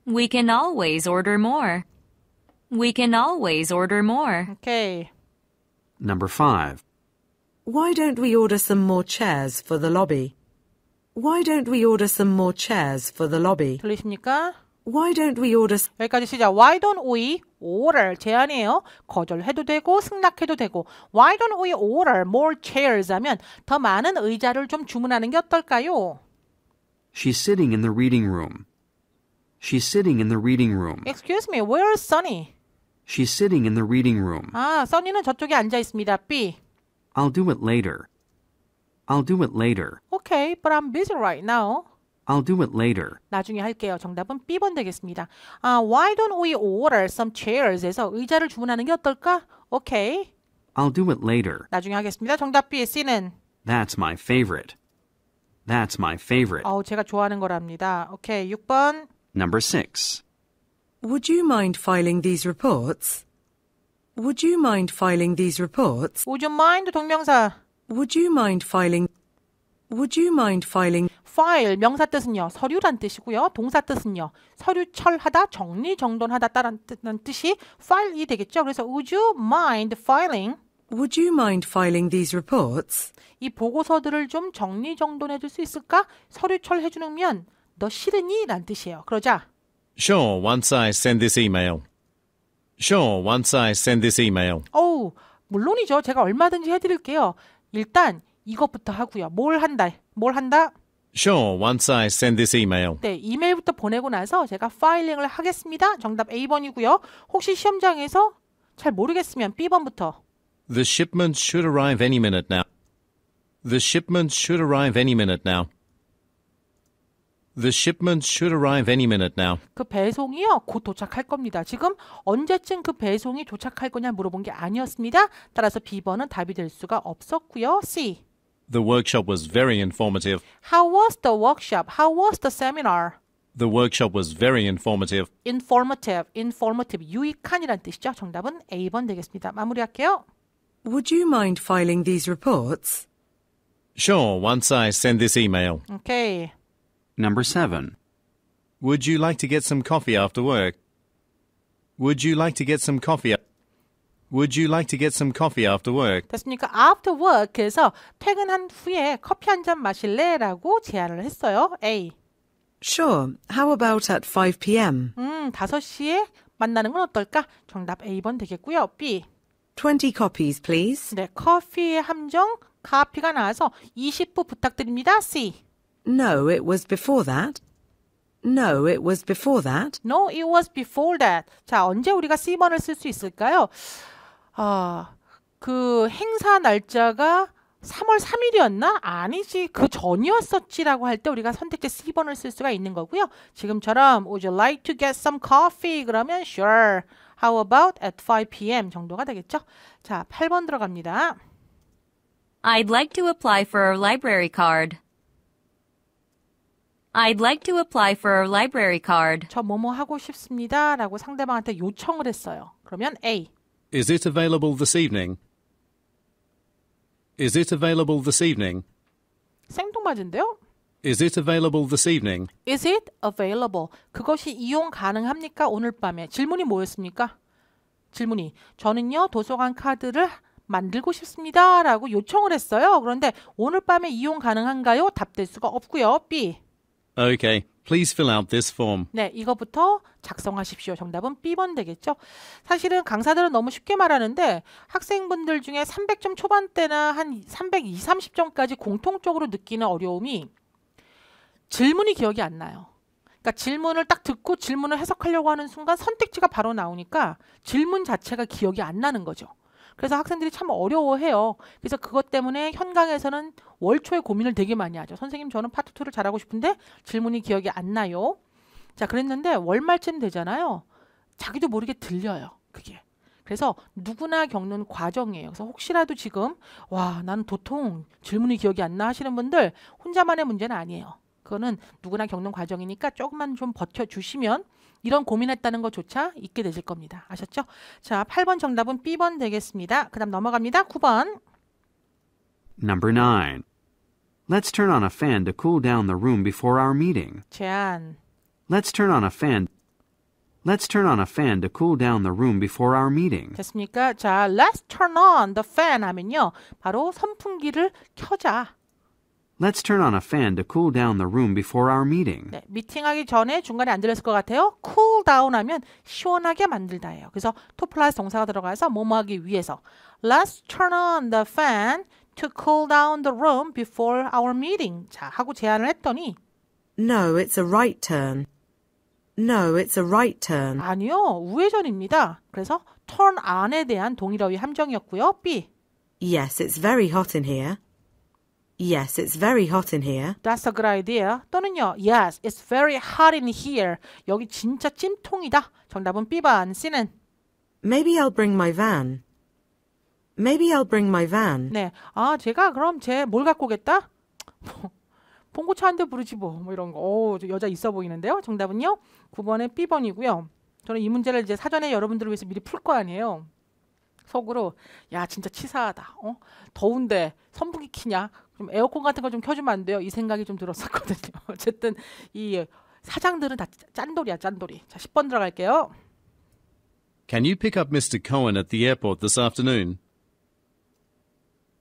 We can always order more. We can always order more. Okay. Number five. Why don't we order some more chairs for the lobby? Why don't we order some more chairs for the lobby? 들리십니까? Why don't we order 여기까지 시작. Why don't we order 제안이에요. 거절해도 되고 승낙해도 되고. Why don't we order more chairs 하면 더 많은 의자를 좀 주문하는 게 어떨까요? She's sitting in the reading room. She's sitting in the reading room. Excuse me, where's Sunny? She's sitting in the reading room. 아, 써니는 저쪽에 앉아 있습니다. B. I'll do it later. I'll do it later. Okay, but I'm busy right now. I'll do it later. 나중에 할게요. 정답은 B번 되겠습니다. 아, why don't we order some chairs에서 의자를 주문하는 게 어떨까? Okay. I'll do it later. 나중에 하겠습니다. 정답 B, C는 That's my favorite. That's my favorite. 어우, 제가 좋아하는 거랍니다. 오케이, 6번. Number 6. Would you mind filing these reports? Would you mind filing these reports? Would you mind 동명사. Would you mind filing? Would you mind filing? file 명사 뜻은요 서류란 뜻이고요 동사 뜻은요 서류 철하다 정리 정돈하다 따란 뜻이 file이 되겠죠 그래서 would you mind filing Would you mind filing these reports? 이 보고서들을 좀 정리 정돈해 줄 수 있을까 서류 철해 주면 는너 싫으니? 란 뜻이에요 그러자 Sure, once I send this email. Sure, once I send this email. 어우, 물론이죠. 제가 얼마든지 해드릴게요. 일단 이것부터 하고요. 뭘 한다, 뭘 한다. Sure, once I send this email. 네, 이메일부터 보내고 나서 제가 파일링을 하겠습니다. 정답 A번이고요. 혹시 시험장에서 잘 모르겠으면 B번부터. The shipment should arrive any minute now. The shipment should arrive any minute now. The shipment should arrive any minute now. 그 배송이요 곧 도착할 겁니다. 지금 언제쯤 그 배송이 도착할 거냐 물어본 게 아니었습니다. 따라서 B번은 답이 될 수가 없었고요. C. The workshop was very informative. How was the workshop? How was the seminar? The workshop was very informative. Informative, informative, 유익한이란 뜻이죠. 정답은 A번 되겠습니다. 마무리할게요. Would you mind filing these reports? Sure, once I send this email. Okay. Number 7. Would you like to get some coffee after work? Would you like to get some coffee? Would you like to get some coffee after work? 됐습니까? After 그래서 퇴근한 후에 커피 한 잔 마실래라고 제안을 했어요. A. Sure. How about at 5 p.m.? 음, 5시에 만나는 건 어떨까? 정답 A번 되겠고요. B. 20 copies, please. 네, 커피의 함정 카피가 나와서 20부 부탁드립니다. C. No, it was before that. No, it was before that. No, it was before that. 자, 언제 우리가 C번을 쓸 수 있을까요? 아, 그 행사 날짜가 3월 3일이었나? 아니지. 그 전이었었지라고 할 때 우리가 선택지 C번을 쓸 수가 있는 거고요. 지금처럼 would you like to get some coffee? 그러면 sure. How about at 5 p.m. 정도가 되겠죠? 자, 8번 들어갑니다. I'd like to apply for a library card. I'd like to apply for a library card. 저 뭐뭐 하고 싶습니다라고 상대방한테 요청을 했어요. 그러면 A. Is it available this evening? Is it available this evening? 생동맞은데요? Is it available this evening? Is it available? 그것이 이용 가능합니까? 오늘 밤에 질문이 뭐였습니까? 질문이 저는요 도서관 카드를 만들고 싶습니다라고 요청을 했어요. 그런데 오늘 밤에 이용 가능한가요? 답될 수가 없고요. B Okay. Please fill out this form. 네, 이거부터 작성하십시오. 정답은 B번 되겠죠? 사실은 강사들은 너무 쉽게 말하는데 학생분들 중에 300점 초반대나 한 320, 30점까지 공통적으로 느끼는 어려움이 질문이 기억이 안 나요. 그러니까 질문을 딱 듣고 질문을 해석하려고 하는 순간 선택지가 바로 나오니까 질문 자체가 기억이 안 나는 거죠. 그래서 학생들이 참 어려워해요. 그래서 그것 때문에 현강에서는 월초에 고민을 되게 많이 하죠. 선생님 저는 파트 2를 잘하고 싶은데 질문이 기억이 안 나요. 자 그랬는데 월말쯤 되잖아요. 자기도 모르게 들려요. 그게. 그래서 누구나 겪는 과정이에요. 그래서 혹시라도 지금 와 나는 도통 질문이 기억이 안 나 하시는 분들 혼자만의 문제는 아니에요. 그거는 누구나 겪는 과정이니까 조금만 좀 버텨주시면 이런 고민했다는 것조차 잊게 되실 겁니다. 아셨죠? 자, 8번 정답은 B번 되겠습니다. 그 다음 넘어갑니다. 9번. Number 9. Let's turn on a fan to cool down the room before our meeting. 제안. Let's turn on a fan. Let's turn on a fan to cool down the room before our meeting. 됐습니까? 자, let's turn on the fan 하면요. 바로 선풍기를 켜자. Let's turn on a fan to cool down the room before our meeting. 네, 미팅하기 전에 중간에 안 들렸을 것 같아요. cool down 하면 시원하게 만들다예요. 그래서 to plus 동사가 들어가서 뭐뭐 하기 위해서. Let's turn on the fan to cool down the room before our meeting. 자, 하고 제안을 했더니 No, it's a right turn. No, it's a right turn. 아니요, 우회전입니다. 그래서 turn on에 대한 동일어휘 함정이었고요. B. Yes, it's very hot in here. Yes, it's very hot in here. That's a good idea. 또는요, Yes, it's very hot in here. 여기 진짜 찜통이다. 정답은 B번 C는 Maybe I'll bring my van. Maybe I'll bring my van. 네, 아 제가 그럼 제 뭘 갖고 오겠다? 봉고차 한 대 부르지 뭐, 뭐 이런 거. 오, 여자 있어 보이는데요. 정답은요, 9번에 B번이고요. 저는 이 문제를 이제 사전에 여러분들을 위해서 미리 풀 거 아니에요. 속으로 야 진짜 치사하다. 어? 더운데 선풍기 키냐? 그럼 에어컨 같은 거 좀 켜주면 안 돼요? 이 생각이 좀 들었었거든요. 어쨌든 이 사장들은 다 짠돌이야 짠돌이. 자 10번 들어갈게요. Can you pick up Mr. Cohen at the airport this afternoon?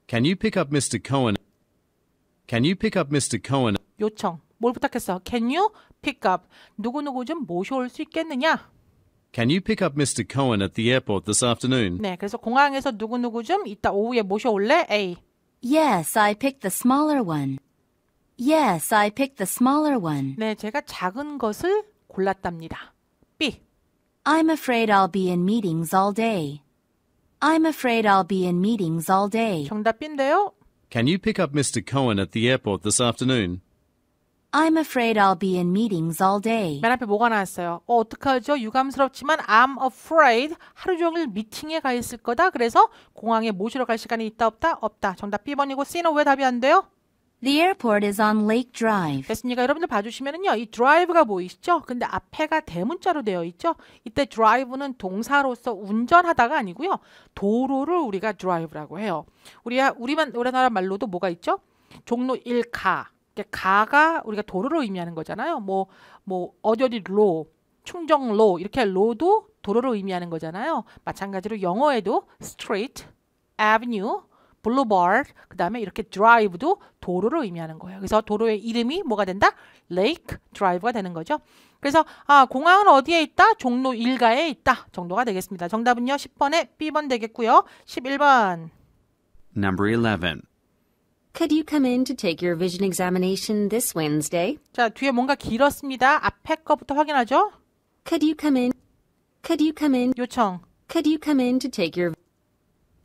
Can you pick up Mr. Cohen? Can you pick up Mr. Cohen? 요청. 뭘 부탁했어? Can you pick up 누구누구 좀 모셔올 수 있겠느냐? Can you pick up Mr. Cohen at the airport this afternoon? 네, 그래서 공항에서 누구누구 좀 이따 오후에 모셔올래? A. Yes, I picked the smaller one. Yes, I picked the smaller one. 네, 제가 작은 것을 골랐답니다. B. I'm afraid I'll be in meetings all day. I'm afraid I'll be in meetings all day. 정답 B인데요. Can you pick up Mr. Cohen at the airport this afternoon? I'm afraid I'll be in meetings all day. 맨 앞에 뭐가 나왔어요? 어, 어떡하죠? 유감스럽지만 I'm afraid 하루 종일 미팅에 가 있을 거다. 그래서 공항에 모시러 갈 시간이 있다 없다? 없다. 정답 B번이고 C는 왜 답이 안 돼요? The airport is on Lake Drive. 됐으니까 여러분들 봐주시면은요, 이 drive가 보이시죠? 뭐 근데 앞에가 대문자로 되어 있죠? 이때 drive는 동사로서 운전하다가 아니고요, 도로를 우리가 drive라고 해요. 우리야 우리만 우리나라 말로도 뭐가 있죠? 종로 1가 가가 우리가 도로로 의미하는 거잖아요. 뭐, 뭐, 어디 어디 로, 충정로, 이렇게 로도 도로로 의미하는 거잖아요. 마찬가지로 영어에도 street, avenue, boulevard, 그 다음에 이렇게 drive도 도로로 의미하는 거예요. 그래서 도로의 이름이 뭐가 된다? lake drive가 되는 거죠. 그래서 아 공항은 어디에 있다? 종로 일가에 있다 정도가 되겠습니다. 정답은요. 10번에 B번 되겠고요. 11번. Number 11. Could you come in to take your vision examination this Wednesday? 자, 뒤에 뭔가 길었습니다. 앞에 거부터 확인하죠. Could you come in? Could you come in? 요청. Could you come in to take your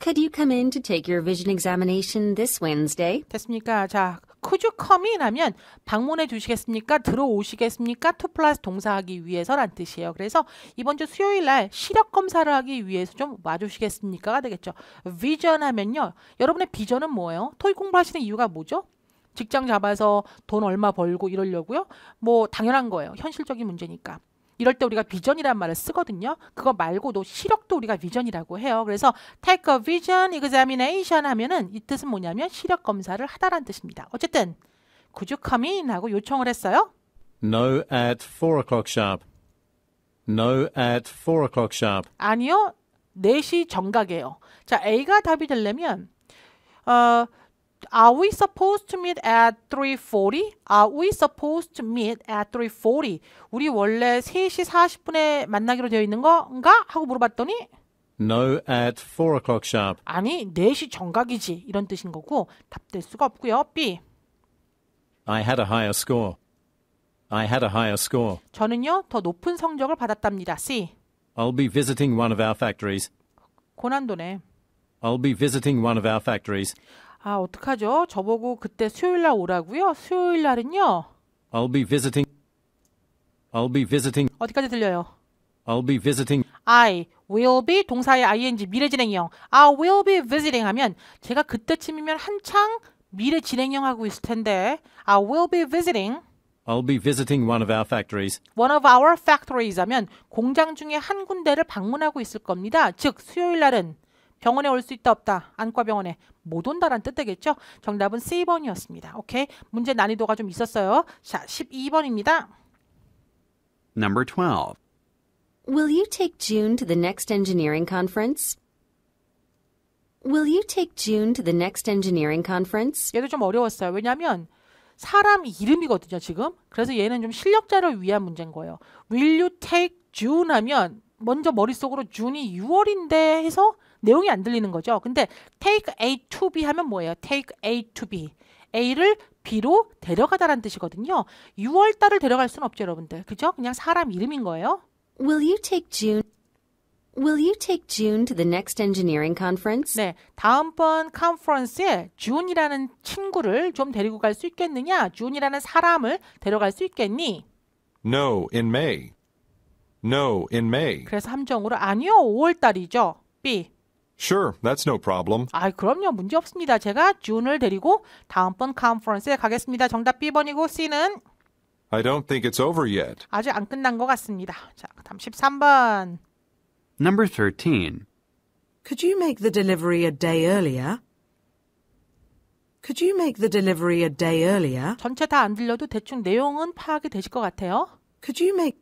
Could you come in to take your vision examination this Wednesday? 됐습니까? 자, could you come in 하면 방문해 주시겠습니까? 들어오시겠습니까? to 플러스 동사하기 위해서란 뜻이에요. 그래서 이번 주 수요일 날 시력 검사를 하기 위해서 좀 와주시겠습니까가 되겠죠. vision 하면요. 여러분의 비전은 뭐예요? 토익 공부하시는 이유가 뭐죠? 직장 잡아서 돈 얼마 벌고 이러려고요? 뭐 당연한 거예요. 현실적인 문제니까. 이럴 때 우리가 비전이란 말을 쓰거든요. 그거 말고도 시력도 우리가 비전이라고 해요. 그래서 take a vision examination 하면은 이 뜻은 뭐냐면 시력 검사를 하다란 뜻입니다. 어쨌든 could you come in 하고 요청을 했어요. No at 4 o'clock sharp. No at 4 o'clock sharp. 아니요. 4시 정각이에요. 자, A가 답이 되려면 어 Are we supposed to meet at 3:40? Are we supposed to meet at 3:40? 우리 원래 3시 40분에 만나기로 되어 있는 건가? 하고 물어봤더니 No, at 4 o'clock sharp. 아니, 4시 정각이지. 이런 뜻인 거고 답될 수가 없고요. B. I had a higher score. I had a higher score. 저는요, 더 높은 성적을 받았답니다. C. I'll be visiting one of our factories. 고난도네. I'll be visiting one of our factories. 아, 어떡하죠? 저보고 그때 수요일 날 오라고요? 수요일 날은요? I'll be visiting. I'll be visiting. 어디까지 들려요? I'll be visiting. I will be 동사의 ing 미래 진행형. I will be visiting 하면 제가 그때쯤이면 한창 미래 진행형 하고 있을 텐데. I will be visiting. I'll be visiting one of our factories. One of our factories 하면 공장 중에 한 군데를 방문하고 있을 겁니다. 즉 수요일 날은 병원에 올 수 있다 없다. 안과병원에 못 온다란 뜻 되겠죠? 정답은 C번이었습니다. 오케이. 문제 난이도가 좀 있었어요. 자, 12번입니다. Number 12. Will you take June to the next engineering conference? Will you take June to the next engineering conference? 얘도 좀 어려웠어요. 왜냐하면 사람 이름이거든요, 지금. 그래서 얘는 좀 실력자를 위한 문제인 거예요. Will you take June 하면 먼저 머릿속으로 June이 6월인데 해서 내용이 안 들리는 거죠. 근데 take A to B 하면 뭐예요? take A to B. A를 B로 데려가다라는 뜻이거든요. 6월 달을 데려갈 수는 없죠, 여러분들. 그죠? 그냥 사람 이름인 거예요. Will you take June? Will you take June to the next engineering conference? 네, 다음번 컨퍼런스에 준이라는 친구를 좀 데리고 갈 수 있겠느냐? 준이라는 사람을 데려갈 수 있겠니? No, in May. No, in May. 그래서 함정으로 아니요, 5월 달이죠. B. Sure, that's no problem. 아, 그럼요. 문제 없습니다. 제가 준을 데리고 다음번 컨퍼런스에 가겠습니다. 정답 B번이고 C는 I don't think it's over yet. 아직 안 끝난 것 같습니다. 자, 그다음 13번. Number 13. Could you make the delivery a day earlier? Could you make the delivery a day earlier? 전체 다 안 들려도 대충 내용은 파악이 되실 것 같아요. Could you make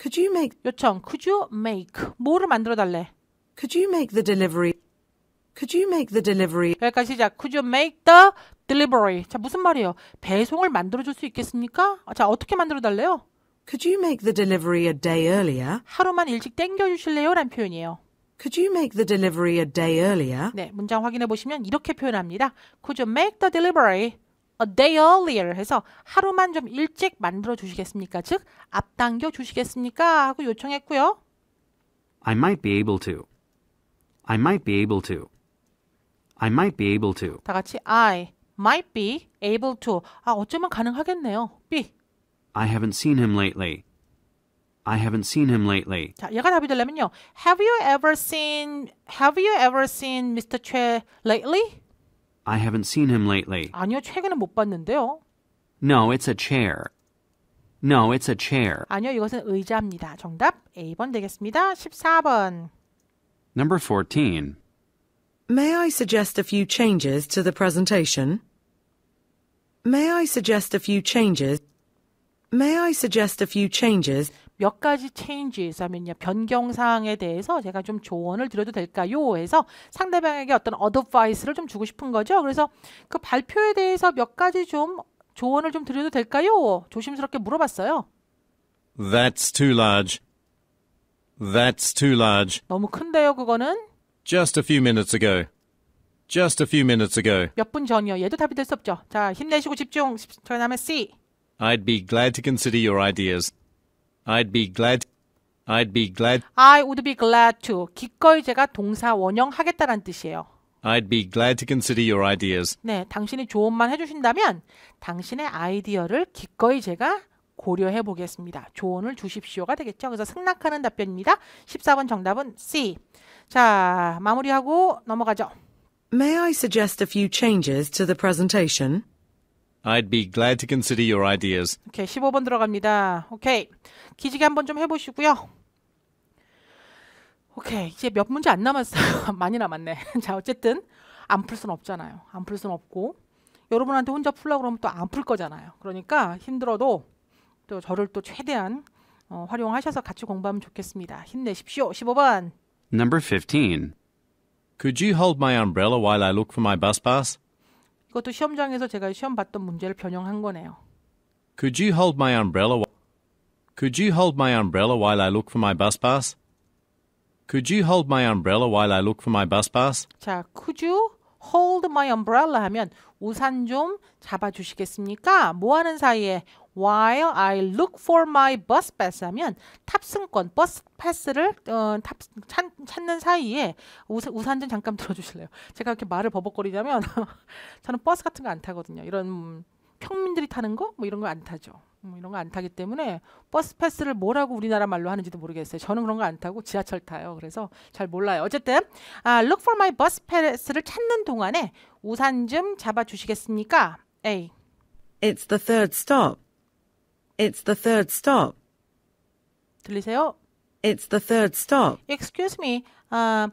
Could you make 요청. Could you make 뭐를 만들어 달래? Could you make the delivery? Could you make the delivery? 여기까지 시작. Could you make the delivery? 자, 무슨 말이에요? 배송을 만들어줄 수 있겠습니까? 자, 어떻게 만들어달래요? Could you make the delivery a day earlier? 하루만 일찍 땡겨주실래요? 라는 표현이에요. Could you make the delivery a day earlier? 네, 문장 확인해 보시면 이렇게 표현합니다. Could you make the delivery a day earlier 해서 하루만 좀 일찍 만들어 주시겠습니까? 즉 앞당겨 주시겠습니까? 하고 요청했고요. I might be able to. I might be able to. I might be able to. 다 같이 I might be able to. 아, 어쩌면 가능하겠네요. Be. I I haven't seen him lately. I haven't seen him lately. 자, 얘가 답이 되려면요. Have you ever seen Have you ever seen Mr. Choi lately? I haven't seen him lately. 아니요, 최근에 못 봤는데요. No, it's a chair. No, it's a chair. 아니요, 이것은 의자입니다. 정답 A번 되겠습니다. 14번. Number 14. May I suggest a few changes to the presentation? May I suggest a few changes? May I suggest a few changes? 몇 가지 changes 하면요 변경 사항에 대해서 제가 좀 조언을 드려도 될까요? 해서 상대방에게 어떤 advice를 좀 주고 싶은 거죠. 그래서 그 발표에 대해서 몇 가지 좀 조언을 좀 드려도 될까요? 조심스럽게 물어봤어요. That's too large. That's too large. 너무 큰데요, 그거는? Just a few minutes ago. Just a few minutes ago. 몇 분 전이요. 얘도 답이 될 수 없죠. 자, 힘내시고 집중. 그 다음에 C. I'd be glad to consider your ideas. I'd be glad. I'd be glad. I would be glad to. 기꺼이 제가 동사 원형 하겠다는 뜻이에요. I'd be glad to consider your ideas. 네, 당신이 조언만 해주신다면 당신의 아이디어를 기꺼이 제가 고려해 보겠습니다. 조언을 주십시오가 되겠죠. 그래서 승낙하는 답변입니다. 14번 정답은 C. 자, 마무리하고 넘어가죠. May I suggest a few changes to the presentation? I'd be glad to consider your ideas. 오케이, 15번 들어갑니다. 오케이. 기지개 한번 좀 해보시고요. 오케이, 이제 몇 문제 안 남았어요. 많이 남았네. 자, 어쨌든 안 풀 순 없잖아요. 안 풀 순 없고 여러분한테 혼자 풀라 그러면 또 안 풀 거잖아요. 그러니까 힘들어도 또 저를 또 최대한 어, 활용하셔서 같이 공부하면 좋겠습니다. 힘내십시오. 15번. Number 15. Could you hold my umbrella while I look for my bus pass? 이것도 시험장에서 제가 시험 봤던 문제를 변형한 거네요. Could you hold my umbrella? Could you hold my umbrella while I look for my bus pass? Could you hold my umbrella while I look for my bus pass? 자, could you hold my umbrella 하면 우산 좀 잡아 주시겠습니까? 뭐 하는 사이에 while I look for my bus pass 하면 탑승권 버스 패스를 어, 탑, 찾, 찾는 사이에 우산, 우산 좀 잠깐 들어주실래요? 제가 이렇게 말을 버벅거리냐면 저는 버스 같은 거 안 타거든요. 이런 음, 평민들이 타는 거뭐 이런 거 안 타죠. 뭐 이런 거안 음, 타기 때문에 버스 패스를 뭐라고 우리나라 말로 하는지도 모르겠어요. 저는 그런 거 안 타고 지하철 타요. 그래서 잘 몰라요. 어쨌든 아, look for my bus pass를 찾는 동안에 우산 좀 잡아 주시겠습니까? A. It's the third stop. It's the third stop. 들리세요? It's the third stop. Excuse me. Uh,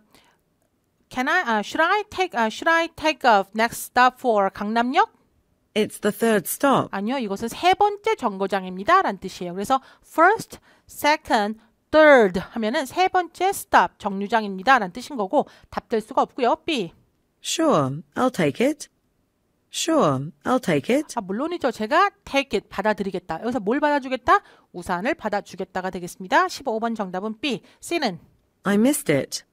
can I? Uh, should I take? Uh, should I take o next stop for 강남역? It's the third stop. 아니요, 이것은 세 번째 정거장입니다라는 뜻이에요. 그래서 first, second, third 하면은 세 번째 stop 정류장입니다라는 뜻인 거고 답될 수가 없고요. B. Sure, I'll take it. Sure, I'll take it. 아, 물론이죠. 제가 take it, 받아들이겠다. 여기서 뭘 받아주겠다? 우산을 받아주겠다가 되겠습니다. 15번 정답은 B. C는 I missed it.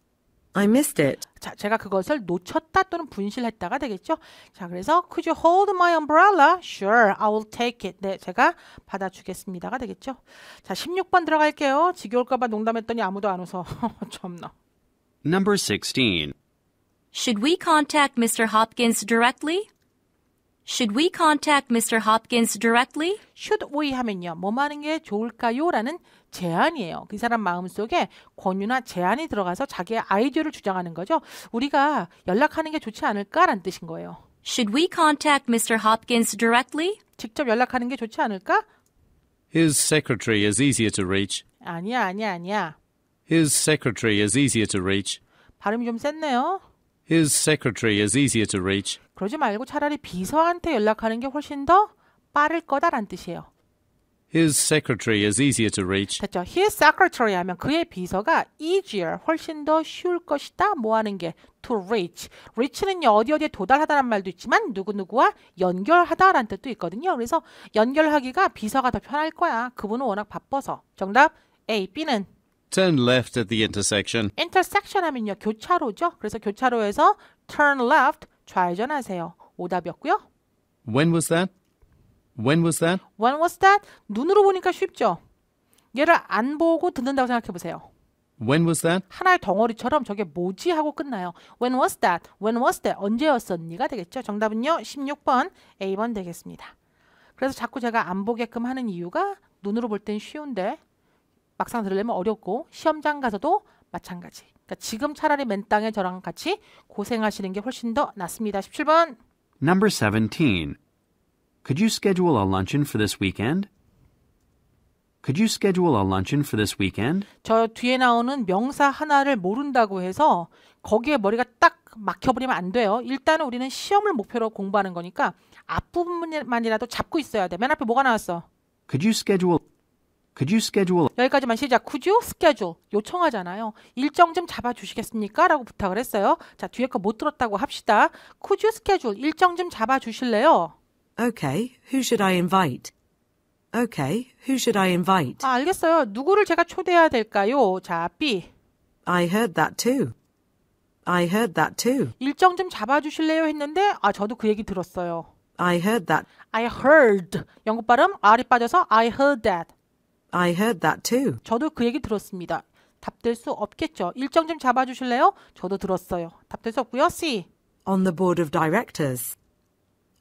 I missed it. 자, 제가 그것을 놓쳤다 또는 분실했다가 되겠죠. 자, 그래서 could you hold my umbrella? Sure, I will take it. 네, 제가 받아주겠습니다가 되겠죠. 자, 16번 들어갈게요. 지겨울까봐 농담했더니 아무도 안 웃어. 참나. Number 16. Should we contact Mr. Hopkins directly? Should we contact Mr. Hopkins directly? Should we 하면요. 뭐 하는 게 좋을까요? 라는 제안이에요. 그 사람 마음속에 권유나 제안이 들어가서 자기의 아이디어를 주장하는 거죠. 우리가 연락하는 게 좋지 않을까라는 뜻인 거예요. Should we contact Mr. Hopkins directly? 직접 연락하는 게 좋지 않을까? His secretary is easier to reach. 아니야, 아니야, 아니야. His secretary is easier to reach. 발음이 좀 셌네요. His secretary is easier to reach. 그러지 말고 차라리 비서한테 연락하는 게 훨씬 더 빠를 거다란 뜻이에요. His secretary is easier to reach. 됐죠. His secretary 하면 그의 비서가 easier 훨씬 더 쉬울 것이다. 뭐 하는 게 to reach. reach는 어디 어디에 도달하다는 말도 있지만 누구누구와 연결하다라는 뜻도 있거든요. 그래서 연결하기가 비서가 더 편할 거야. 그분은 워낙 바빠서. 정답 A, B는 Turn left at the intersection. intersection 하면요 교차로죠. 그래서 교차로에서 turn left 좌회전하세요. 오답이었고요. When was that? When was that? When was that? 눈으로 보니까 쉽죠. 얘를 안 보고 듣는다고 생각해 보세요. When was that? 하나의 덩어리처럼 저게 뭐지 하고 끝나요. When was that? When was that? 언제였었니가 되겠죠. 정답은요. 16번 A번 되겠습니다. 그래서 자꾸 제가 안 보게끔 하는 이유가 눈으로 볼 땐 쉬운데 막상 들으려면 어렵고 시험장 가서도 마찬가지. 그러니까 지금 차라리 맨 땅에 저랑 같이 고생하시는 게 훨씬 더 낫습니다. 17번. Number 17. Could you schedule a luncheon for this weekend? Could you schedule a luncheon for this weekend? 저 뒤에 나오는 명사 하나를 모른다고 해서 거기에 머리가 딱 막혀버리면 안 돼요. 일단 우리는 시험을 목표로 공부하는 거니까 앞부분만이라도 잡고 있어야 돼. 맨 앞에 뭐가 나왔어? Could you schedule Could you schedule? 여기까지만 시작. Could you schedule? 요청하잖아요. 일정 좀 잡아주시겠습니까? 라고 부탁을 했어요. 자, 뒤에 거 못 들었다고 합시다. Could you schedule? 일정 좀 잡아주실래요? Okay, who should I invite? Okay, who should I invite? 아, 알겠어요. 누구를 제가 초대해야 될까요? 자, B. I heard that too. I heard that too. 일정 좀 잡아주실래요? 했는데, 아, 저도 그 얘기 들었어요. I heard that. I heard. 영국 발음 R이 빠져서 I heard that. I heard that too. 저도 그 얘기 들었습니다. 답될 수 없겠죠. 일정 좀 잡아주실래요? 저도 들었어요. 답 될 수 없고요. C. On the board of directors.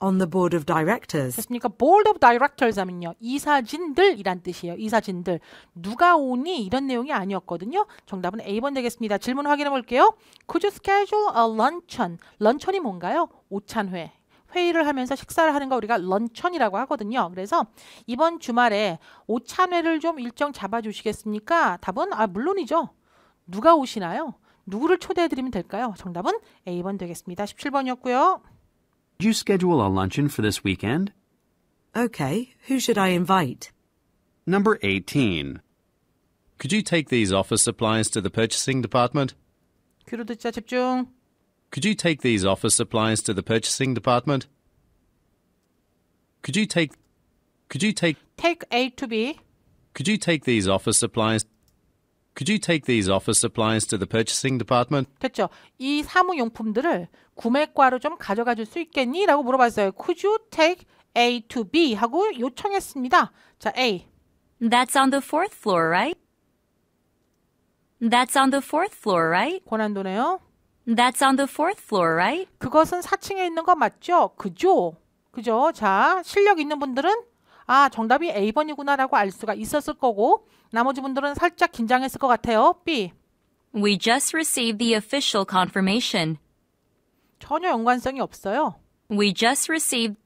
On the board of directors. 됐습니까? Board of directors 하면요. 이사진들이란 뜻이에요. 이사진들. 누가 오니? 이런 내용이 아니었거든요. 정답은 A번 되겠습니다. 질문 확인해 볼게요. Could you schedule a luncheon? 런천이 뭔가요? 오찬회. 회의를 하면서 식사를 하는 거 우리가 런천이라고 하거든요. 그래서 이번 주말에 오찬회를 좀 일정 잡아주시겠습니까? 답은 아 물론이죠. 누가 오시나요? 누구를 초대해드리면 될까요? 정답은 A번 되겠습니다. 17번이었고요. Did you schedule a luncheon for this weekend? Okay, who should I invite? Number 18. Could you take these office supplies to the purchasing department? 귀로 듣자 집중. Could you take these office supplies to the purchasing department? Could you take Could you take Take A to B? Could you take these office supplies Could you take these office supplies to the purchasing department? 됐죠. 이 사무용품들을 구매과로 좀 가져가 줄수 있겠니라고 물어봤어요. Could you take A to B 하고 요청했습니다. 자, A. That's on the fourth floor, right? That's on the fourth floor, right? 고난도네요. That's on the fourth floor, right? 그것은 4층에 있는 거 맞죠? 그죠? 그죠? 자, 실력 있는 분들은 아, 정답이 A번이구나라고 알 수가 있었을 거고 나머지 분들은 살짝 긴장했을 것 같아요. B. We just received the official confirmation. 전혀 연관성이 없어요. We just received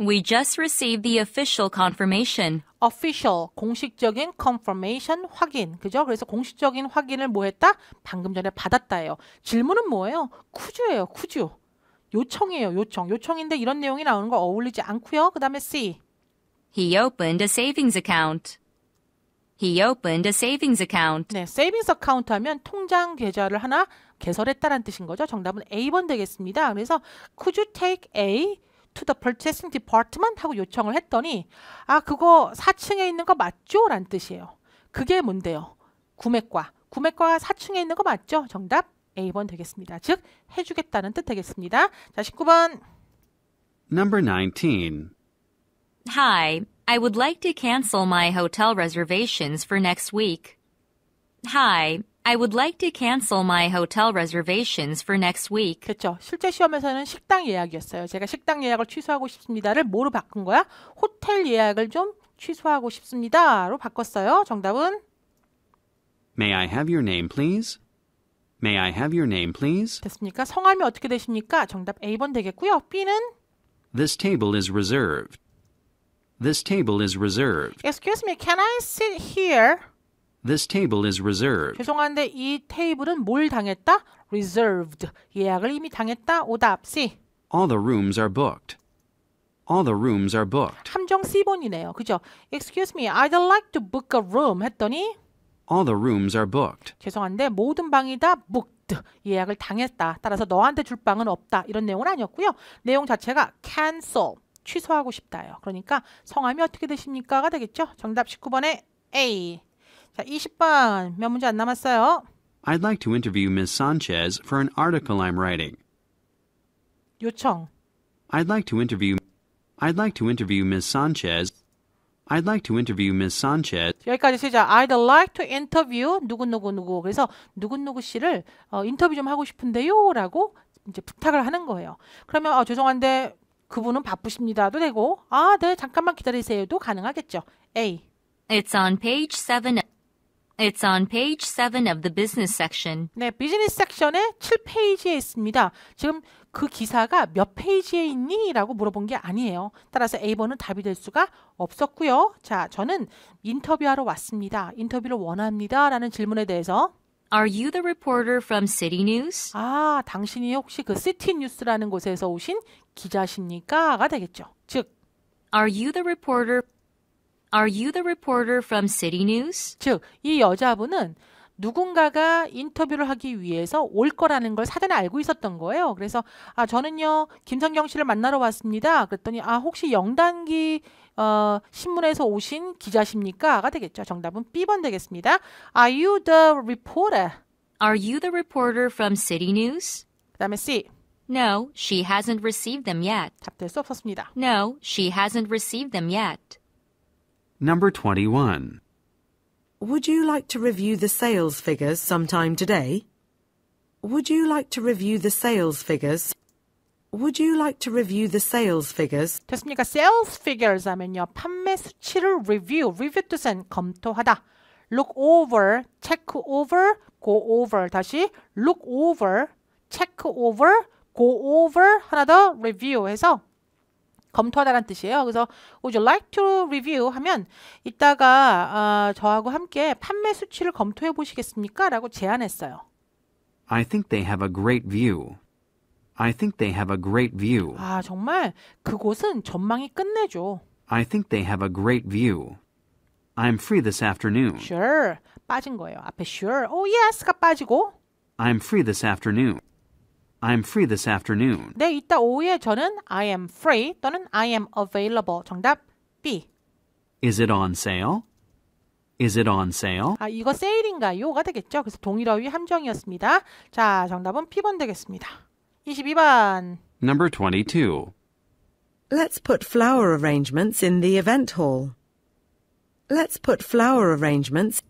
We just received the official confirmation. official 공식적인 confirmation 확인 그죠? 그래서 공식적인 확인을 뭐 했다? 방금 전에 받았다예요. 질문은 뭐예요? 쿠즈예요. 쿠즈. 요청이에요. 요청. 요청인데 이런 내용이 나오는 거 어울리지 않고요. 그다음에 C. He opened a savings account. He opened a savings account. 네, savings account 하면 통장 계좌를 하나 개설했다라는 뜻인 거죠. 정답은 A번 되겠습니다. 그래서 could you take a to the purchasing department 하고 요청을 했더니 아 그거 4층에 있는 거 맞죠? 란 뜻이에요. 그게 뭔데요? 구매과. 구매과 4층에 있는 거 맞죠? 정답 A번 되겠습니다. 즉 해주겠다는 뜻 되겠습니다. 자 19번 Number 19 Hi, I would like to cancel my hotel reservations for next week. Hi, I would like to cancel my hotel reservations for next week. 됐죠. 실제 시험에서는 식당 예약이었어요. 제가 식당 예약을 취소하고 싶습니다를 뭐로 바꾼 거야? 호텔 예약을 좀 취소하고 싶습니다로 바꿨어요. 정답은 May I have your name, please? May I have your name, please? 됐습니까? 성함이 어떻게 되십니까? 정답 A번 되겠고요. B는 This table is reserved. This table is reserved. Excuse me, can I sit here? This table is reserved. 죄송한데 이 테이블은 뭘 당했다? reserved. 예약을 이미 당했다. 오답 C. All the rooms are booked. All the rooms are booked. 함정 C번이네요. 그죠? Excuse me. I'd like to book a room 했더니 All the rooms are booked. 죄송한데 모든 방이 다 booked. 예약을 당했다. 따라서 너한테 줄 방은 없다. 이런 내용은 아니었고요. 내용 자체가 cancel. 취소하고 싶다요. 그러니까 성함이 어떻게 되십니까가 되겠죠? 정답 19번에 A. 자, 20번 몇 문제 안 남았어요. I'd like to interview Ms. Sanchez for an article I'm writing. 요청. I'd like to interview I'd like to interview Ms. Sanchez. I'd like to interview Ms. Sanchez. 여기까지 쓰자. I'd like to interview 누구누구 누구. 그래서 누구누구 씨를 어, 인터뷰 좀 하고 싶은데요라고 이제 부탁을 하는 거예요. 그러면 어, 죄송한데 그분은 바쁘십니다도 되고 아, 네, 잠깐만 기다리세요도 가능하겠죠. A. It's on page 7. It's on page 7 of the business section. 네, 비즈니스 섹션의 7페이지에 있습니다. 지금 그 기사가 몇 페이지에 있니? 라고 물어본 게 아니에요. 따라서 A번은 답이 될 수가 없었고요. 자, 저는 인터뷰하러 왔습니다. 인터뷰를 원합니다. 라는 질문에 대해서 Are you the reporter from City News? 아, 당신이 혹시 그 City n e w s 라는 곳에서 오신 기자십니까?가 되겠죠. 즉 Are you the reporter Are you the reporter from City News? 즉, 이 여자분은 누군가가 인터뷰를 하기 위해서 올 거라는 걸 사전에 알고 있었던 거예요. 그래서 아 저는요 김성경 씨를 만나러 왔습니다. 그랬더니 아 혹시 영단기 어, 신문에서 오신 기자십니까?가 되겠죠. 정답은 B번 되겠습니다. Are you the reporter? Are you the reporter from City News? 그다음에 C. No, she hasn't received them yet. 답될 수 없었습니다. No, she hasn't received them yet. Number 21. Would you like to review the sales figures sometime today? Would you like to review the sales figures? Would you like to review the sales figures? 됐습니까? Sales figures 하면요. 판매 수치를 review, review 뜻은 검토하다. look over, check over, go over. 다시 look over, check over, go over 하나 더 review 해서 검토하다라는 뜻이에요. 그래서 would you like to review 하면 이따가 어, 저하고 함께 판매 수치를 검토해 보시겠습니까? 라고 제안했어요. I think they have a great view. I think they have a great view. 아, 정말 그곳은 전망이 끝내줘. I think they have a great view. I'm free this afternoon. Sure. 빠진 거예요. 앞에 sure. Oh, yes가 빠지고 I'm free this afternoon. I'm free this afternoon. 네, 이따 오후에 저는 I am free 또는 I am available. 정답 B. Is it on sale? Is it on sale? 아, 이거 세일인가요?가 되겠죠. 그래서 동일어휘 함정이었습니다. 자, 정답은 P번 되겠습니다. 22번. Number 22. Let's put flower arrangements in the event hall. Let's put flower arrangements.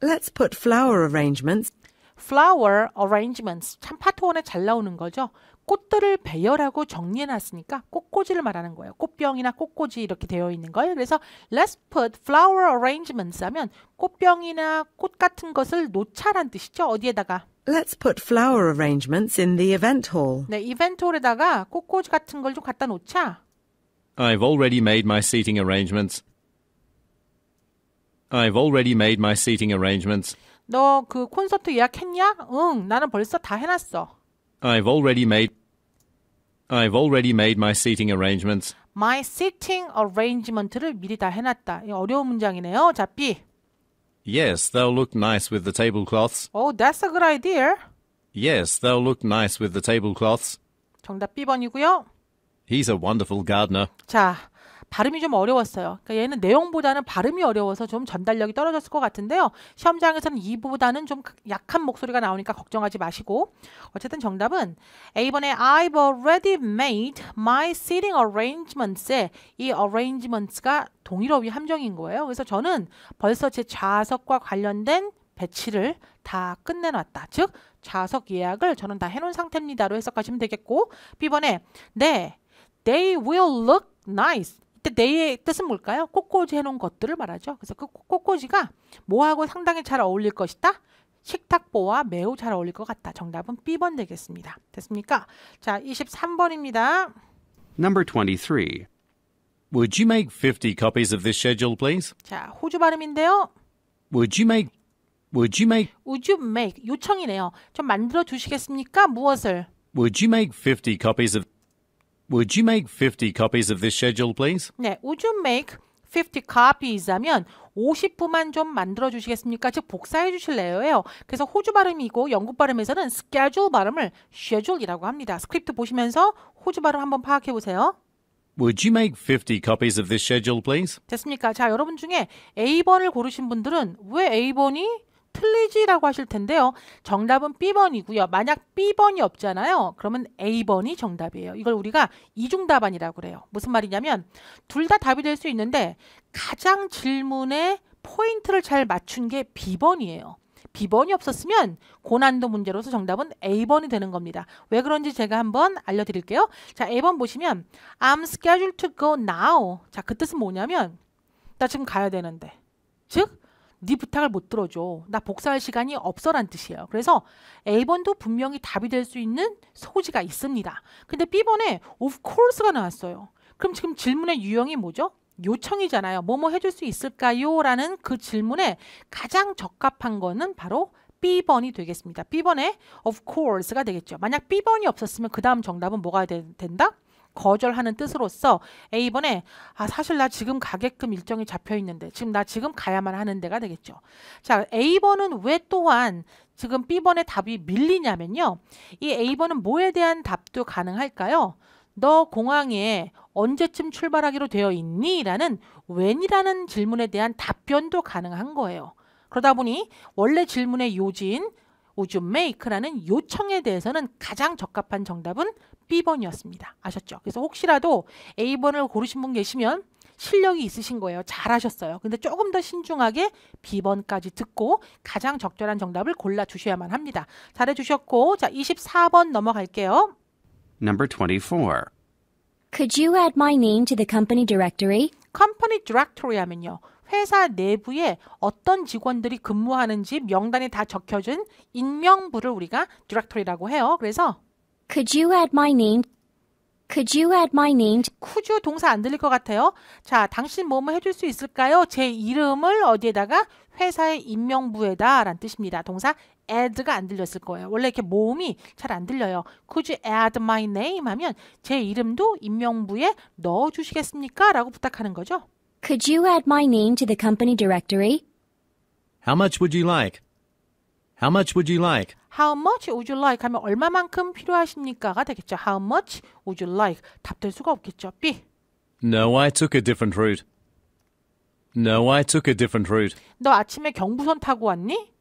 Let's put flower arrangements flower arrangements 참 파토원에 잘 나오는 거죠. 꽃들을 배열하고 정리해놨으니까 꽃꽂이를 말하는 거예요. 꽃병이나 꽃꽂이 이렇게 되어 있는 거예요. 그래서 let's put flower arrangements 하면 꽃병이나 꽃 같은 것을 놓자란 뜻이죠. 어디에다가? Let's put flower arrangements in the event hall. 네, 이벤트 홀에다가 꽃꽂이 같은 걸 좀 갖다 놓자. I've already made my seating arrangements. I've already made my seating arrangements. 너 그 콘서트 예약했냐? 응, 나는 벌써 다 해놨어. I've already made I've already made my seating arrangements. My seating arrangement를 미리 다 해놨다. 어려운 문장이네요. 자, B. Yes, they'll look nice with the tablecloths. Oh, that's a good idea. Yes, they'll look nice with the tablecloths. 정답 B번이고요. He's a wonderful gardener. 자, 발음이 좀 어려웠어요. 그러니까 얘는 내용보다는 발음이 어려워서 좀 전달력이 떨어졌을 것 같은데요. 시험장에서는 이보다는 좀 약한 목소리가 나오니까 걱정하지 마시고 어쨌든 정답은 A번에 I've already made my sitting a r r a n g e m e n t s 이 arrangements가 동일어휘 함정인 거예요. 그래서 저는 벌써 제 좌석과 관련된 배치를 다 끝내놨다. 즉 좌석 예약을 저는 다 해놓은 상태입니다로 해석하시면 되겠고 B번에 네, they will look nice. 이때 네의 뜻은 뭘까요? 꽃꽂이 해놓은 것들을 말하죠. 그래서 그 꽃꽂이가 뭐하고 상당히 잘 어울릴 것이다? 식탁보와 매우 잘 어울릴 것 같다. 정답은 B번 되겠습니다. 됐습니까? 자, 23번입니다. Number 23. Would you make 50 copies of this schedule, please? 자, 호주 발음인데요. Would you make Would you make Would you make 요청이네요. 좀 만들어 주시겠습니까? 무엇을? Would you make 50 copies of Would you make 50 copies of this schedule, please? 네, would you make 50 copies 하면 50부만 좀 만들어 주시겠습니까? 즉 복사해 주실래요? 그래서 호주 발음이고 영국 발음에서는 schedule 발음을 schedule이라고 합니다. 스크립트 보시면서 호주 발음 한번 파악해 보세요. Would you make 50 copies of this schedule, please? 됐습니까? 자, 여러분 중에 A번을 고르신 분들은 왜 A번이 틀리지라고 하실 텐데요. 정답은 B번이고요. 만약 B번이 없잖아요. 그러면 A번이 정답이에요. 이걸 우리가 이중답안이라고 그래요. 무슨 말이냐면 둘 다 답이 될 수 있는데 가장 질문에 포인트를 잘 맞춘 게 B번이에요. B번이 없었으면 고난도 문제로서 정답은 A번이 되는 겁니다. 왜 그런지 제가 한번 알려드릴게요. 자, A번 보시면 I'm scheduled to go now. 자, 그 뜻은 뭐냐면 나 지금 가야 되는데. 즉네 부탁을 못 들어줘. 나 복사할 시간이 없어란 뜻이에요. 그래서 A번도 분명히 답이 될 수 있는 소지가 있습니다. 근데 B번에 of course가 나왔어요. 그럼 지금 질문의 유형이 뭐죠? 요청이잖아요. 뭐뭐 해줄 수 있을까요? 라는 그 질문에 가장 적합한 거는 바로 B번이 되겠습니다. B번에 of course가 되겠죠. 만약 B번이 없었으면 그 다음 정답은 뭐가 된다? 거절하는 뜻으로서 A번에 아 사실 나 지금 가게끔 일정이 잡혀 있는데 지금 나 지금 가야만 하는 데가 되겠죠. 자 A번은 왜 또한 지금 B번의 답이 밀리냐면요. 이 A번은 뭐에 대한 답도 가능할까요? 너 공항에 언제쯤 출발하기로 되어 있니? 라는 웬이라는 질문에 대한 답변도 가능한 거예요. 그러다 보니 원래 질문의 요지인 우주 메이크라는 요청에 대해서는 가장 적합한 정답은 B번이었습니다. 아셨죠? 그래서 혹시라도 A번을 고르신 분 계시면 실력이 있으신 거예요. 잘하셨어요. 근데 조금 더 신중하게 B번까지 듣고 가장 적절한 정답을 골라주셔야만 합니다. 잘해주셨고 자 24번 넘어갈게요. Number 24. Could you add my name to the company directory? Company directory 하면요. 회사 내부에 어떤 직원들이 근무하는지 명단에 다적혀진 인명부를 우리가 디렉토리라고 해요. 그래서 Could you add my name? Could you add my name? Could you 동사 안 들릴 것 같아요. 자, 당신 뭐뭐 해줄 수 있을까요? 제 이름을 어디에다가 회사의 임명부에다 라는 뜻입니다. 동사 add가 안 들렸을 거예요. 원래 이렇게 모음이 잘 안 들려요. Could you add my name 하면 제 이름도 임명부에 넣어주시겠습니까? 라고 부탁하는 거죠. Could you add my name to the company directory? How much would you like? How much would you like? How much would you like 하면 얼마만큼 필요하십니까가 되겠죠. How much would you like 답될 수가 없겠죠. B. No, I took a different route. No, I took a different route. 너 아침에 경부선 타고 왔니?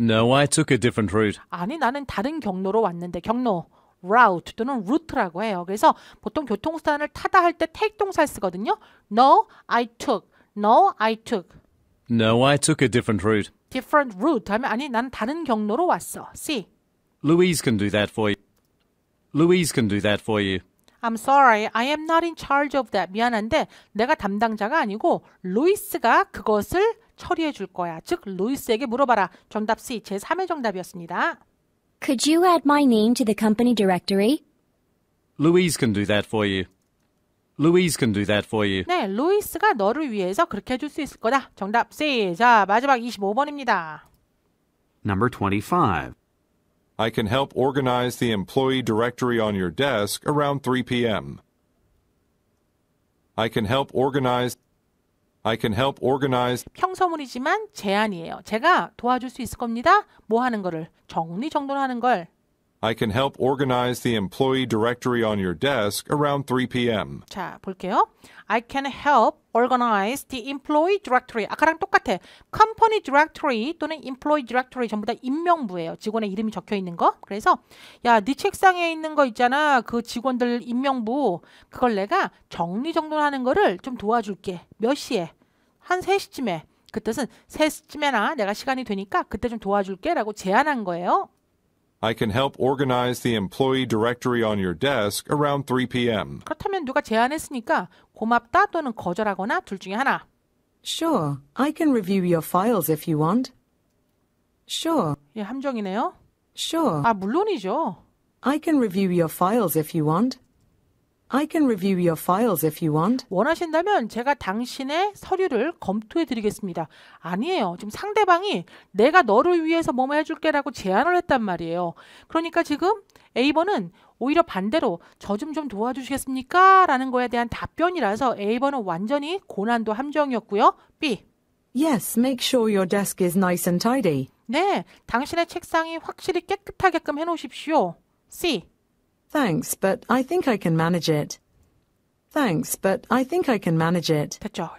No, I took a different route. 아니, 나는 다른 경로로 왔는데 경로. route 또는 route라고 해요. 그래서 보통 교통수단을 타다 할 때 take 동사를 쓰거든요. No, I took. No, I took. No, I took a different route. different route 하면 아니 난 다른 경로로 왔어. C. Louise can do that for you. Louise can do that for you. I'm sorry. I am not in charge of that. 미안한데 내가 담당자가 아니고 루이스가 그것을 처리해 줄 거야. 즉 루이스에게 물어봐라. 정답 C. 제 3의 정답이었습니다. Could you add my name to the company directory? Louise can do that for you. Louise can do that for you. 네, 루이스가 너를 위해서 그렇게 해줄 수 있을 거다. 정답 C. 자, 마지막 25번입니다. Number 25. I can help organize the employee directory on your desk around 3 p.m. I can help organize I can help organize 평서문이지만 제안이에요. 제가 도와줄 수 있을 겁니다. 뭐 하는 거를 정리정돈하는 걸 I can help organize the employee directory on your desk around 3 p.m. 자, 볼게요. I can help organize the employee directory. 아까랑 똑같아. company directory 또는 employee directory 전부 다 임명부예요. 직원의 이름이 적혀 있는 거. 그래서 야, 네 책상에 있는 거 있잖아. 그 직원들 임명부. 그걸 내가 정리정돈하는 거를 좀 도와줄게. 몇 시에? 한 3시쯤에. 그 뜻은 3시쯤에나 내가 시간이 되니까 그때 좀 도와줄게 라고 제안한 거예요. I can help organize the employee directory on your desk around 3 p.m. 그렇다면 누가 제안했으니까 고맙다 또는 거절하거나 둘 중에 하나. Sure, I can review your files if you want. Sure. 예, 함정이네요. Sure. 아, 물론이죠. I can review your files if you want. I can review your files if you want. 원하신다면 제가 당신의 서류를 검토해 드리겠습니다. 아니에요. 지금 상대방이 내가 너를 위해서 뭐뭐 해줄게라고 제안을 했단 말이에요. 그러니까 지금 A번은 오히려 반대로 저 좀 좀 도와주시겠습니까? 라는 거에 대한 답변이라서 A번은 완전히 고난도 함정이었고요. B. Yes, make sure your desk is nice and tidy. 네, 당신의 책상이 확실히 깨끗하게끔 해놓으십시오. C. Thanks, but I think I can manage it. Thanks, but I think I can manage it. 됐죠.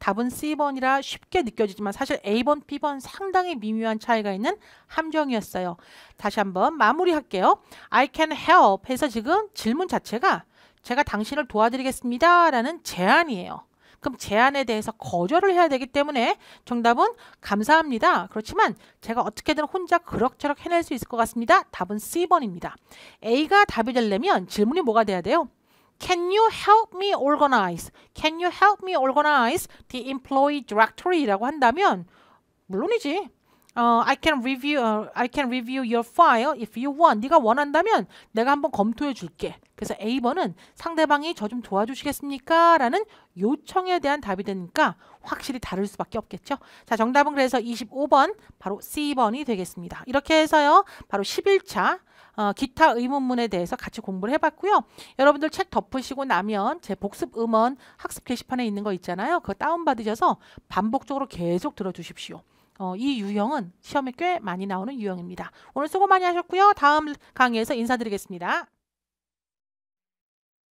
답은 C번이라 쉽게 느껴지지만 사실 A번, B번 상당히 미묘한 차이가 있는 함정이었어요. 다시 한번 마무리할게요. I can help 해서 지금 질문 자체가 제가 당신을 도와드리겠습니다 라는 제안이에요. 그럼 제안에 대해서 거절을 해야 되기 때문에 정답은 감사합니다. 그렇지만 제가 어떻게든 혼자 그럭저럭 해낼 수 있을 것 같습니다. 답은 C번입니다. A가 답이 되려면 질문이 뭐가 돼야 돼요? Can you help me organize? Can you help me organize the employee directory라고 한다면 물론이지. 어, I can review, uh, I can review your file if you want. 네가 원한다면 내가 한번 검토해 줄게. 그래서 A번은 상대방이 저 좀 도와주시겠습니까? 라는 요청에 대한 답이 되니까 확실히 다를 수밖에 없겠죠. 자, 정답은 그래서 25번 바로 C번이 되겠습니다. 이렇게 해서요. 바로 11차 어, 기타 의문문에 대해서 같이 공부를 해봤고요. 여러분들 책 덮으시고 나면 제 복습 음원 학습 게시판에 있는 거 있잖아요. 그거 다운받으셔서 반복적으로 계속 들어주십시오. 어, 이 유형은 시험에 꽤 많이 나오는 유형입니다. 오늘 수고 많이 하셨고요. 다음 강의에서 인사드리겠습니다.